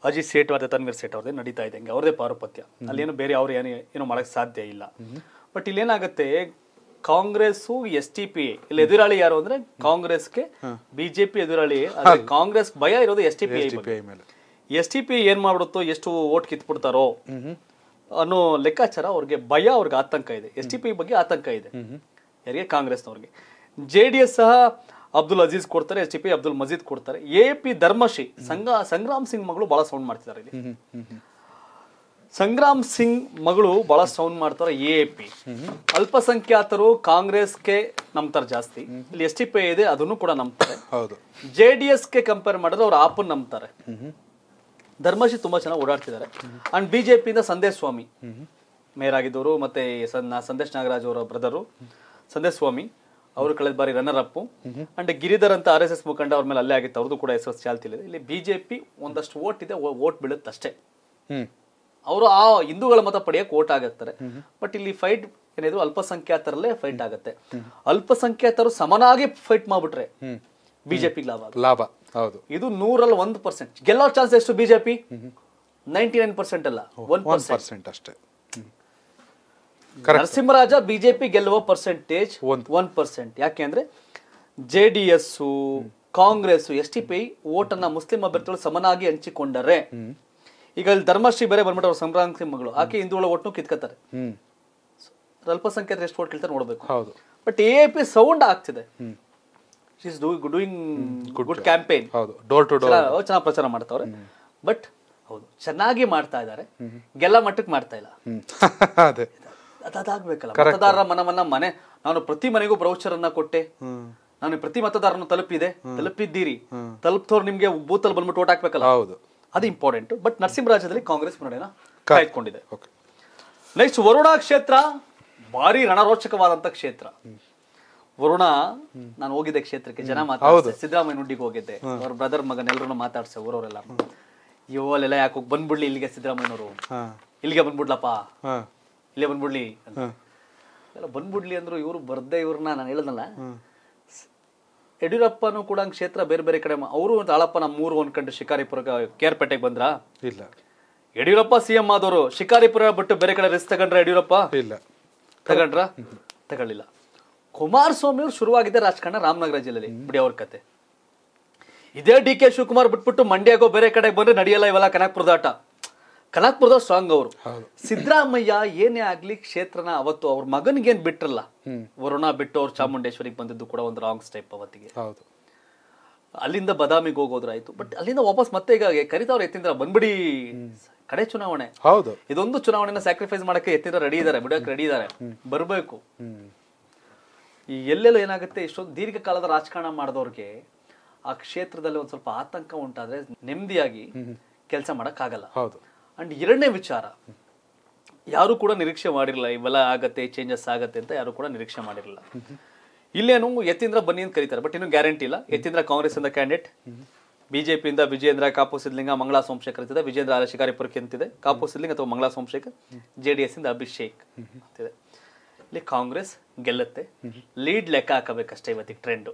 ಅಜಿತ್ ಸೇಠ್ ಅವರದೇ ತನ್ವೀರ್ ಸೇಠ್ ಅವ್ರದೇ ನಡೀತಾ ಇದೆ ಹಂಗೆ ಅವ್ರದೇ ಪಾರುಪತ್ಯ ಅಲ್ಲೇನು ಬೇರೆ ಅವ್ರು ಏನು ಏನು ಮಾಡಕ್ ಸಾಧ್ಯ ಇಲ್ಲ ಬಟ್ ಇಲ್ಲೇನಾಗುತ್ತೆ ಕಾಂಗ್ರೆಸ್ ಎಸ್ ಟಿ ಪಿ ಇಲ್ಲಿ ಎದುರಾಳಿ ಯಾರು ಅಂದ್ರೆ ಕಾಂಗ್ರೆಸ್ಗೆ ಬಿಜೆಪಿ ಎದುರಾಳಿ ಕಾಂಗ್ರೆಸ್ ಭಯ ಇರೋದು S T P S T P ಏನ್ ಮಾಡ್ಬಿಡುತ್ತೋ ಎಷ್ಟು ಓಟ್ ಕಿತ್ಬಿಡ್ತಾರೋ ಅನ್ನೋ ಲೆಕ್ಕಾಚಾರ ಅವ್ರಿಗೆ ಭಯ ಅವ್ರಿಗೆ ಆತಂಕ ಇದೆ ಎಸ್ ಟಿ ಪಿ ಬಗ್ಗೆ ಆತಂಕ ಇದೆ ಯಾರಿಗೆ ಕಾಂಗ್ರೆಸ್ನವ್ರಿಗೆ ಜೆ ಡಿ ಎಸ್ ಸಹ ಅಬ್ದುಲ್ ಅಜೀಜ್ ಕೊಡ್ತಾರೆ ಎಚ್ ಪಿ ಅಬ್ದುಲ್ ಮಜೀದ್ ಕೊಡ್ತಾರೆ ಎ ಪಿ ಧರ್ಮಶ್ರೀ ಸಂಗ ಸಂಗ್ರಾಮ್ ಸಿಂಗ್ ಮಗಳು ಬಹಳ ಸೌಂಡ್ ಮಾಡ್ತಿದ್ದಾರೆ ಇಲ್ಲಿ ಸಂಗ್ರಾಮ್ ಸಿಂಗ್ ಮಗಳು ಬಹಳ ಸೌಂಡ್ ಮಾಡ್ತಾರೆ ಎ ಪಿ ಅಲ್ಪಸಂಖ್ಯಾತರು ಕಾಂಗ್ರೆಸ್ಗೆ ನಂಬ್ತಾರೆ ಜಾಸ್ತಿ ಇಲ್ಲಿ ಎಸ್ ಟಿ ಪಿ ಇದೆ ಅದನ್ನು ಕೂಡ ನಂಬ್ತಾರೆ ಜೆ ಡಿ ಗೆ ಕಂಪೇರ್ ಮಾಡಿದ್ರೆ ಅವ್ರು ಆಪನ್ ನಂಬ್ತಾರೆ ಧರ್ಮಶ್ರೀ ತುಂಬಾ ಚೆನ್ನಾಗಿ ಓಡಾಡ್ತಿದ್ದಾರೆ ಅಂಡ್ ಬಿಜೆಪಿಯಿಂದ ಸಂದೇಶ್ ಸ್ವಾಮಿ ಮೇಯರ್ ಆಗಿದ್ದವರು ಮತ್ತೆ ಸಂದೇಶ್ ನಾಗರಾಜ್ ಅವರ ಬ್ರದರು ಸಂದೇಶ್ ಸ್ವಾಮಿ ಅವರು ಕಳೆದ ಬಾರಿ ರನ್ನರ್ ಅಪ್ ಅಂಡ್ ಗಿರಿಧರ್ ಅಂತ ಆರ್ ಎಸ್ ಎಸ್ ಮುಖಂಡ ಅವ್ರ ಮೇಲೆ ಅಲ್ಲೇ ಆಗಿತ್ತು ಅವ್ರದ್ದು ಕೂಡ ಎಸ್ ಚಾಲ್ತಿಲಿದೆ ಇಲ್ಲಿ ಬಿಜೆಪಿ ಒಂದಷ್ಟು ವೋಟ್ ಇದೆ ವೋಟ್ ಬೀಳುತ್ತೆ ಅಷ್ಟೇ ಅವರು ಆ ಹಿಂದೂಗಳ ಮತ ಪಡೆಯಕ್ಕೆ ಓಟ್ ಆಗತ್ತಾರೆ ಬಟ್ ಇಲ್ಲಿ ಫೈಟ್ ಏನಿದ್ರು ಅಲ್ಪಸಂಖ್ಯಾತರಲ್ಲೇ ಫೈಟ್ ಆಗುತ್ತೆ ಅಲ್ಪಸಂಖ್ಯಾತರು ಸಮನಾಗಿ ಫೈಟ್ ಮಾಡ್ಬಿಟ್ರೆ ಬಿಜೆಪಿ ಲಾಭ ಲಾಭ ಹೌದು ಇದು ನೂರಲ್ಲಿ ಒಂದು ಪರ್ಸೆಂಟ್ ಗೆಲ್ಲೋ ಚಾನ್ಸ್ ಎಷ್ಟು ಬಿಜೆಪಿ ನೈಂಟಿ ನೈನ್ ಪರ್ಸೆಂಟ್ ಅಲ್ಲ ಒನ್ ಪರ್ಸೆಂಟ್ ಅಷ್ಟೇ ನರಸಿಂಹರಾಜ ಬಿಜೆಪಿ ಗೆಲ್ಲುವ ಪರ್ಸೆಂಟೇಜ್ ಒನ್ ಪರ್ಸೆಂಟ್ ಯಾಕೆಂದ್ರೆ J D S Congress S T P vote ಅನ್ನ ಮುಸ್ಲಿಂ ಅಭ್ಯರ್ಥಿಗಳು ಸಮನಾಗಿ ಹಂಚಿಕೊಂಡರೆ ಈಗ ಇಲ್ಲಿ ಧರ್ಮಶ್ರೀ ಬೇರೆ ಬಂದ್ಬಿಟ್ಟು ಅವ್ರ ಸಂಭ್ರಾಂತಿ ಮಗಳು ಆಕೆ ಹಿಂದೂಗಳ ಒಟ್ಟು ಕಿತ್ಕೋತಾರೆ ಅಲ್ಪಸಂಖ್ಯಾತರು ಎಷ್ಟು ಓಟ್ ಕೇಳ್ತಾರೆ ಹೌದು ಬಟ್ ಎ ಪಿ ಸೌಂಡ್ ಆಗ್ತಿದೆ is doing good campaign door to door ಚೆನ್ನಾಗಿ ಪ್ರಚಾರ ಮಾಡ್ತಾವ್ರೆ ಬಟ್ ಹೌದು ಚೆನ್ನಾಗಿ ಮಾಡ್ತಾ ಇದ್ದಾರೆ ಗೆಲ್ಲ ಮಟ್ಟಕ್ಕೆ ಮಾಡ್ತಾ ಇಲ್ಲ *laughs* ಅದಾಗಬೇಕಲ್ಲ ಮತದಾರರ ಮನವನ್ನ ಮನೆ ನಾನು ಪ್ರತಿ ಮನೆಗೂ ಬ್ರೌಚರ್ ಕೊಟ್ಟೆ ನಾನು ಪ್ರತಿ ಮತದಾರನ ತಲುಪಿದೆ ತಲುಪಿದ್ದೀರಿ ತಲುಪ್ತವ್ರು ನಿಮ್ಗೆ ಬೂತ್ ಬಂದ್ಬಿಟ್ಟು ಓಟ್ ಹಾಕ್ಬೇಕಲ್ಲ ಹೌದು ಅದು ಇಂಪಾರ್ಟೆಂಟ್ ಬಟ್ ನರಸಿಂಹರಾಜದಲ್ಲಿ ಕಾಂಗ್ರೆಸ್ ಮುನ್ನಡೆನ ಕಾಯ್ಕೊಂಡಿದೆ ನೆಕ್ಸ್ಟ್ ವರುಣಾ ಕ್ಷೇತ್ರ ಭಾರಿ ರಣರೋಚಕವಾದಂತ ಕ್ಷೇತ್ರ ವರುಣ ನಾನು ಹೋಗಿದ್ದೆ ಕ್ಷೇತ್ರಕ್ಕೆ ಜನ ಮಾತಾಡ್ತಾರೆ ಸಿದ್ದರಾಮಯ್ಯ ನುಡ್ಡಿಗೆ ಹೋಗಿದ್ದೆ ಅವ್ರ ಬ್ರದರ್ ಮಗನ್ ಎಲ್ಲರೂ ಮಾತಾಡ್ಸೆ ಊರವರೆಲ್ಲ ಇವಲ್ಲೆಲ್ಲ ಯಾಕೆ ಬಂದ್ಬಿಡ್ಲಿ ಇಲ್ಲಿಗೆ ಸಿದ್ದರಾಮಯ್ಯನವರು ಇಲ್ಲಿಗೆ ಬಂದ್ಬಿಡ್ಲಪ್ಪ ಇಲ್ಲೇ ಬಂದ್ಬಿಡ್ಲಿ ಅಂತ ಬಂದ್ಬಿಡ್ಲಿ ಅಂದ್ರು ಇವರು ಬರ್ದೇ ಇವ್ರನ್ನ ನಾನು ಹೇಳದಲ್ಲ ಯಡಿಯೂರಪ್ಪನೂ ಕೂಡ ಕ್ಷೇತ್ರ ಬೇರೆ ಬೇರೆ ಕಡೆ ಅವರು ಆಳಪ್ಪ ತಾಳಪ್ಪ ಮೂರು ಅನ್ಕೊಂಡು ಶಿಕಾರಿಪುರ ಕೇರ್ಪೇಟೆಗೆ ಬಂದ್ರ ಇಲ್ಲ ಯಡಿಯೂರಪ್ಪ ಸಿಎಂ ಆದವರು ಶಿಕಾರಿಪುರ ಬಿಟ್ಟು ಬೇರೆ ಕಡೆ ರಿಸ್ಕ್ ತಗೊಂಡ್ರ ಯಡಿಯೂರಪ್ಪ ಇಲ್ಲ ತಗೊಂಡ್ರ ತಗೊಳ್ಳಿಲ್ಲ ಕುಮಾರಸ್ವಾಮಿ ಅವ್ರು ಶುರುವಾಗಿದೆ ರಾಜಕಾರಣ ರಾಮನಗರ ಜಿಲ್ಲೆಯಲ್ಲಿ ಬಿಡಿ ಅವ್ರ ಕತೆ ಇದೇ ಡಿ ಕೆ ಶಿವಕುಮಾರ್ ಬಿಟ್ಬಿಟ್ಟು ಮಂಡ್ಯಗೋ ಬೇರೆ ಕಡೆ ಬಂದ್ರೆ ನಡೆಯಲ್ಲ ಇವೆಲ್ಲ ಕನಕಪುರದಾಟ ಕಲಾತ್ಮಕದ ಸ್ಟ್ರಾಂಗ್ ಅವರು ಸಿದ್ದರಾಮಯ್ಯ ಏನೇ ಆಗ್ಲಿ ಕ್ಷೇತ್ರನ ಅವತ್ತು ಅವ್ರ ಮಗನಿಗೇನ್ ಬಿಟ್ರಲ್ಲ ವರುಣ ಬಿಟ್ಟು ಅವ್ರು ಚಾಮುಂಡೇಶ್ವರಿಗೆ ಬಂದಿದ್ದು ಕೂಡ ಒಂದು ರಾಂಗ್ ಸ್ಟೆಪ್ ಅವತ್ತಿಗೆ ಅಲ್ಲಿಂದ ಬದಾಮಿಗೆ ಹೋಗೋದ್ರಾಯ್ತು ಬಟ್ ಅಲ್ಲಿಂದ ವಾಪಸ್ ಮತ್ತೆ ಈಗ ಕರಿತಾವ್ರ ಎತ್ತಿಂದ್ರ ಬಂದ್ಬಿಡಿ ಕಡೆ ಚುನಾವಣೆ ಹೌದು ಇದೊಂದು ಚುನಾವಣೆನ ಸ್ಯಾಕ್ರಿಫೈಸ್ ಮಾಡಕ್ಕೆ ಎತ್ತಿಂದ್ರ ರೆಡಿ ಇದಾರೆ ಬಿಡಕ್ಕೆ ರೆಡಿ ಇದಾರೆ ಬರ್ಬೇಕು ಈ ಎಲ್ಲೆಲ್ಲೂ ಏನಾಗುತ್ತೆ ಇಷ್ಟೊಂದು ದೀರ್ಘಕಾಲದ ರಾಜಕಾರಣ ಮಾಡಿದವ್ರಿಗೆ ಆ ಕ್ಷೇತ್ರದಲ್ಲಿ ಒಂದ್ ಸ್ವಲ್ಪ ಆತಂಕ ಉಂಟಾದ್ರೆ ನೆಮ್ಮದಿಯಾಗಿ ಕೆಲಸ ಆಗಲ್ಲ ಹೌದು ಅಂಡ್ ಎರಡನೇ ವಿಚಾರ ಯಾರೂ ಕೂಡ ನಿರೀಕ್ಷೆ ಮಾಡಿರಲಿಲ್ಲ ಇವೆಲ್ಲ ಆಗತ್ತೆ ಚೇಂಜಸ್ ಆಗತ್ತೆ ಅಂತ ಯಾರು ಕೂಡ ನಿರೀಕ್ಷೆ ಮಾಡಿರಲಿಲ್ಲ ಇಲ್ಲೇನು ಯತೀಂದ್ರ ಬನ್ನಿ ಅಂತ ಕರೀತಾರೆ ಬಟ್ ಇನ್ನೂ ಗ್ಯಾರಂಟಿ ಇಲ್ಲ ಯತೀಂದ್ರ ಕಾಂಗ್ರೆಸ್ ಇಂದ ಕ್ಯಾಂಡಿಡೇಟ್ ಬಿಜೆಪಿಯಿಂದ ವಿಜೇಂದ್ರ ಕಾಪು ಸಿದ್ಲಿಂಗ ಮಂಗಳಾ ಸೋಮಶೇಖರ್ ಅಂತಿದೆ ವಿಜೇಂದ್ರ ಆರ ಶಿಕಾರಿಪುರಕ್ಕೆ ಅಂತಿದೆ ಕಾಪು ಸಿದ್ಲಿಂಗ್ ಅಥವಾ Mangala Somashekar J D S ಇಂದ ಅಭಿಷೇಕ್ ಅಂತಿದೆ ಇಲ್ಲಿ ಕಾಂಗ್ರೆಸ್ ಗೆಲ್ಲುತ್ತೆ ಲೀಡ್ ಲೆಕ್ಕ ಹಾಕಬೇಕಷ್ಟೇ ಇವತ್ತಿಗೆ ಟ್ರೆಂಡ್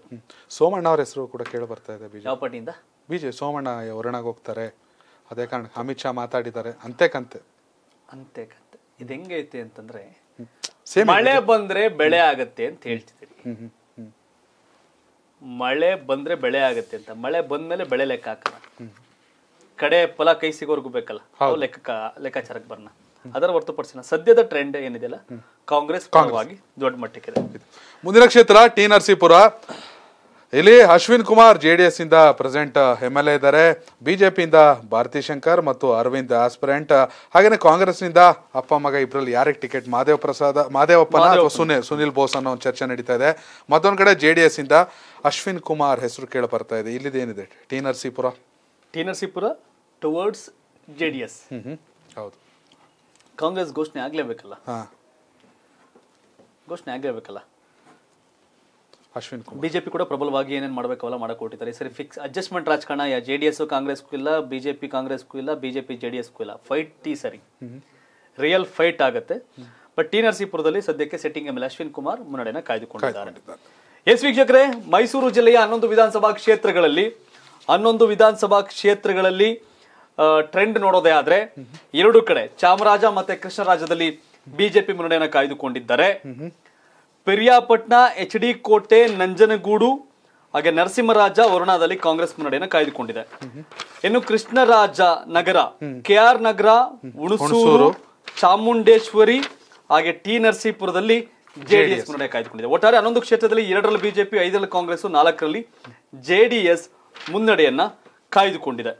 ಸೋಮಣ್ಣ ಅವ್ರ ಹೆಸರು ಕೂಡ ಕೇಳಿ ಬರ್ತಾ ಇದೆ ಯಾವ ಪಟ್ಟಿಯಿಂದ ಬಿಜೆಪಿ ಸೋಮಣ್ಣ ಹೊರಣಾಗ ಹೋಗ್ತಾರೆ ಅದೇ ಕಾರಣ ಅಮಿತ್ ಶಾ ಮಾತಾಡಿದ್ದಾರೆ ಅಂತೆಕಂತೆ ಅಂತೆಕಂತೆ ಇದು ಹೆಂಗೈತೆ ಅಂತಂದ್ರೆ ಮಳೆ ಬಂದ್ರೆ ಬೆಳೆ ಆಗತ್ತೆ ಅಂತ ಹೇಳ್ತಿದ್ದೀರಿ ಮಳೆ ಬಂದ್ರೆ ಬೆಳೆ ಆಗತ್ತೆ ಅಂತ ಮಳೆ ಬಂದ್ಮೇಲೆ ಬೆಳೆ ಲೆಕ್ಕ ಹಾಕಲ್ಲ ಕಡೆ ಫಲ ಕೈ ಸಿಗೋರ್ಗು ಬೇಕಲ್ಲ ಲೆಕ್ಕ ಲೆಕ್ಕಾಚಾರಕ್ಕೆ ಬರೋಣ ಅದರ ಹೊರತುಪಡಿಸಿನ ಸದ್ಯದ ಟ್ರೆಂಡ್ ಏನಿದೆಯಲ್ಲ ಕಾಂಗ್ರೆಸ್ ಪರವಾಗಿ ದೊಡ್ಡ ಮಟ್ಟಕ್ಕೆ ಮುಂದಿನ ಕ್ಷೇತ್ರ ಟಿ ನರಸೀಪುರ ಇಲ್ಲಿ Ashwin Kumar J D S ಇಂದ ಪ್ರೆಸೆಂಟ್ ಎಂ ಎಲ್ ಎ ಇದ್ದಾರೆ ಬಿಜೆಪಿಯಿಂದ ಭಾರತಿ ಶಂಕರ್ ಮತ್ತು ಅರವಿಂದ್ ಆಸ್ಪರೆಂಟ್ ಹಾಗೇನೆ ನಿಂದ ಅಪ್ಪ ಮಗ ಇಬ್ಬರಲ್ಲಿ ಯಾರಿಗೆ ಟಿಕೆಟ್ ಮಾದೇವ ಪ್ರಸಾದ ಮಾದೇವಪ್ಪನ ಅಥವಾ ಸುನಿಲ್ ಸುನಿಲ್ ಬೋಸ್ ಅನ್ನೋ ಚರ್ಚೆ ನಡೀತಾ ಇದೆ ಮತ್ತೊಂದ್ ಕಡೆ ಜೆ ಡಿ ಎಸ್ ಇಂದ ಅಶ್ವಿನ್ ಕುಮಾರ್ ಹೆಸರು ಕೇಳಿ ಬರ್ತಾ ಇದೆ ಇಲ್ಲಿದೇನಿದೆ T Narasipura T Narasipura towards J D S ಹೌದು ಕಾಂಗ್ರೆಸ್ ಘೋಷಣೆ ಆಗಲೇಬೇಕಲ್ಲ ಘೋಷಣೆ ಆಗ್ಲೇಬೇಕಲ್ಲ ಅಶ್ವಿನ್ ಕುಮಾರ್ ಬಿಜೆಪಿ ಕೂಡ ಪ್ರಬಲವಾಗಿ ಏನೇನು ಮಾಡಬೇಕಲ್ಲ ಮಾಡಿಕೊಟ್ಟಿದ್ದಾರೆ ಸರಿ ಫಿಕ್ಸ್ ಅಡ್ಜಸ್ಟ್ಮೆಂಟ್ ರಾಜಕಾರಣ ಯಾ ಜೆ ಡಿ ಎಸ್ ಕಾಂಗ್ರೆಸ್ಗೂ ಇಲ್ಲ ಬಿಜೆಪಿ ಕಾಂಗ್ರೆಸ್ಗೂ ಇಲ್ಲ ಬಿಜೆಪಿ ಜೆ ಡಿ ಎಸ್ಗೂ ಇಲ್ಲ ಫೈಟ್ ಟಿ ಸರಿ ರಿಯಲ್ ಫೈಟ್ ಆಗುತ್ತೆ ಬಟ್ ಟಿ ನರಸೀಪುರದಲ್ಲಿ ಸದ್ಯಕ್ಕೆ setting M L Ashwin Kumar ಮುನ್ನಡೆಯನ್ನು ಕಾಯ್ದುಕೊಂಡಿದ್ದಾರೆ ಎಸ್ ವೀಕ್ಷಕರೇ ಮೈಸೂರು ಜಿಲ್ಲೆಯ ಹನ್ನೊಂದು ವಿಧಾನಸಭಾ ಕ್ಷೇತ್ರಗಳಲ್ಲಿ ಹನ್ನೊಂದು ವಿಧಾನಸಭಾ ಕ್ಷೇತ್ರಗಳಲ್ಲಿ ಟ್ರೆಂಡ್ ನೋಡೋದೇ ಆದ್ರೆ ಎರಡು ಕಡೆ ಚಾಮರಾಜ ಮತ್ತೆ ಕೃಷ್ಣರಾಜದಲ್ಲಿ ಬಿಜೆಪಿ ಮುನ್ನಡೆಯನ್ನು ಕಾಯ್ದುಕೊಂಡಿದ್ದಾರೆ ಪೆರಿಯಾಪಟ್ನ ಎಚ್ ಡಿ ಕೋಟೆ ನಂಜನಗೂಡು ಹಾಗೆ ನರಸಿಂಹರಾಜ ವರುಣಾದಲ್ಲಿ ಕಾಂಗ್ರೆಸ್ ಮುನ್ನಡೆಯನ್ನು ಕಾಯ್ದುಕೊಂಡಿದೆ ಇನ್ನು ಕೃಷ್ಣರಾಜ ನಗರ ಕೆ ಆರ್ ನಗರ ಹುಣಸೂರು ಚಾಮುಂಡೇಶ್ವರಿ ಹಾಗೆ ಟಿ ನರಸೀಪುರದಲ್ಲಿ ಜೆಡಿಎಸ್ ಮುನ್ನಡೆ ಕಾಯ್ದುಕೊಂಡಿದೆ ಒಟ್ಟಾರೆ ಹನ್ನೊಂದು ಕ್ಷೇತ್ರದಲ್ಲಿ ಎರಡರಲ್ಲಿ ಬಿಜೆಪಿ ಐದರಲ್ಲಿ ಕಾಂಗ್ರೆಸ್ ನಾಲ್ಕರಲ್ಲಿ ಜೆಡಿಎಸ್ ಮುನ್ನಡೆಯನ್ನ ಕಾಯ್ದುಕೊಂಡಿದೆ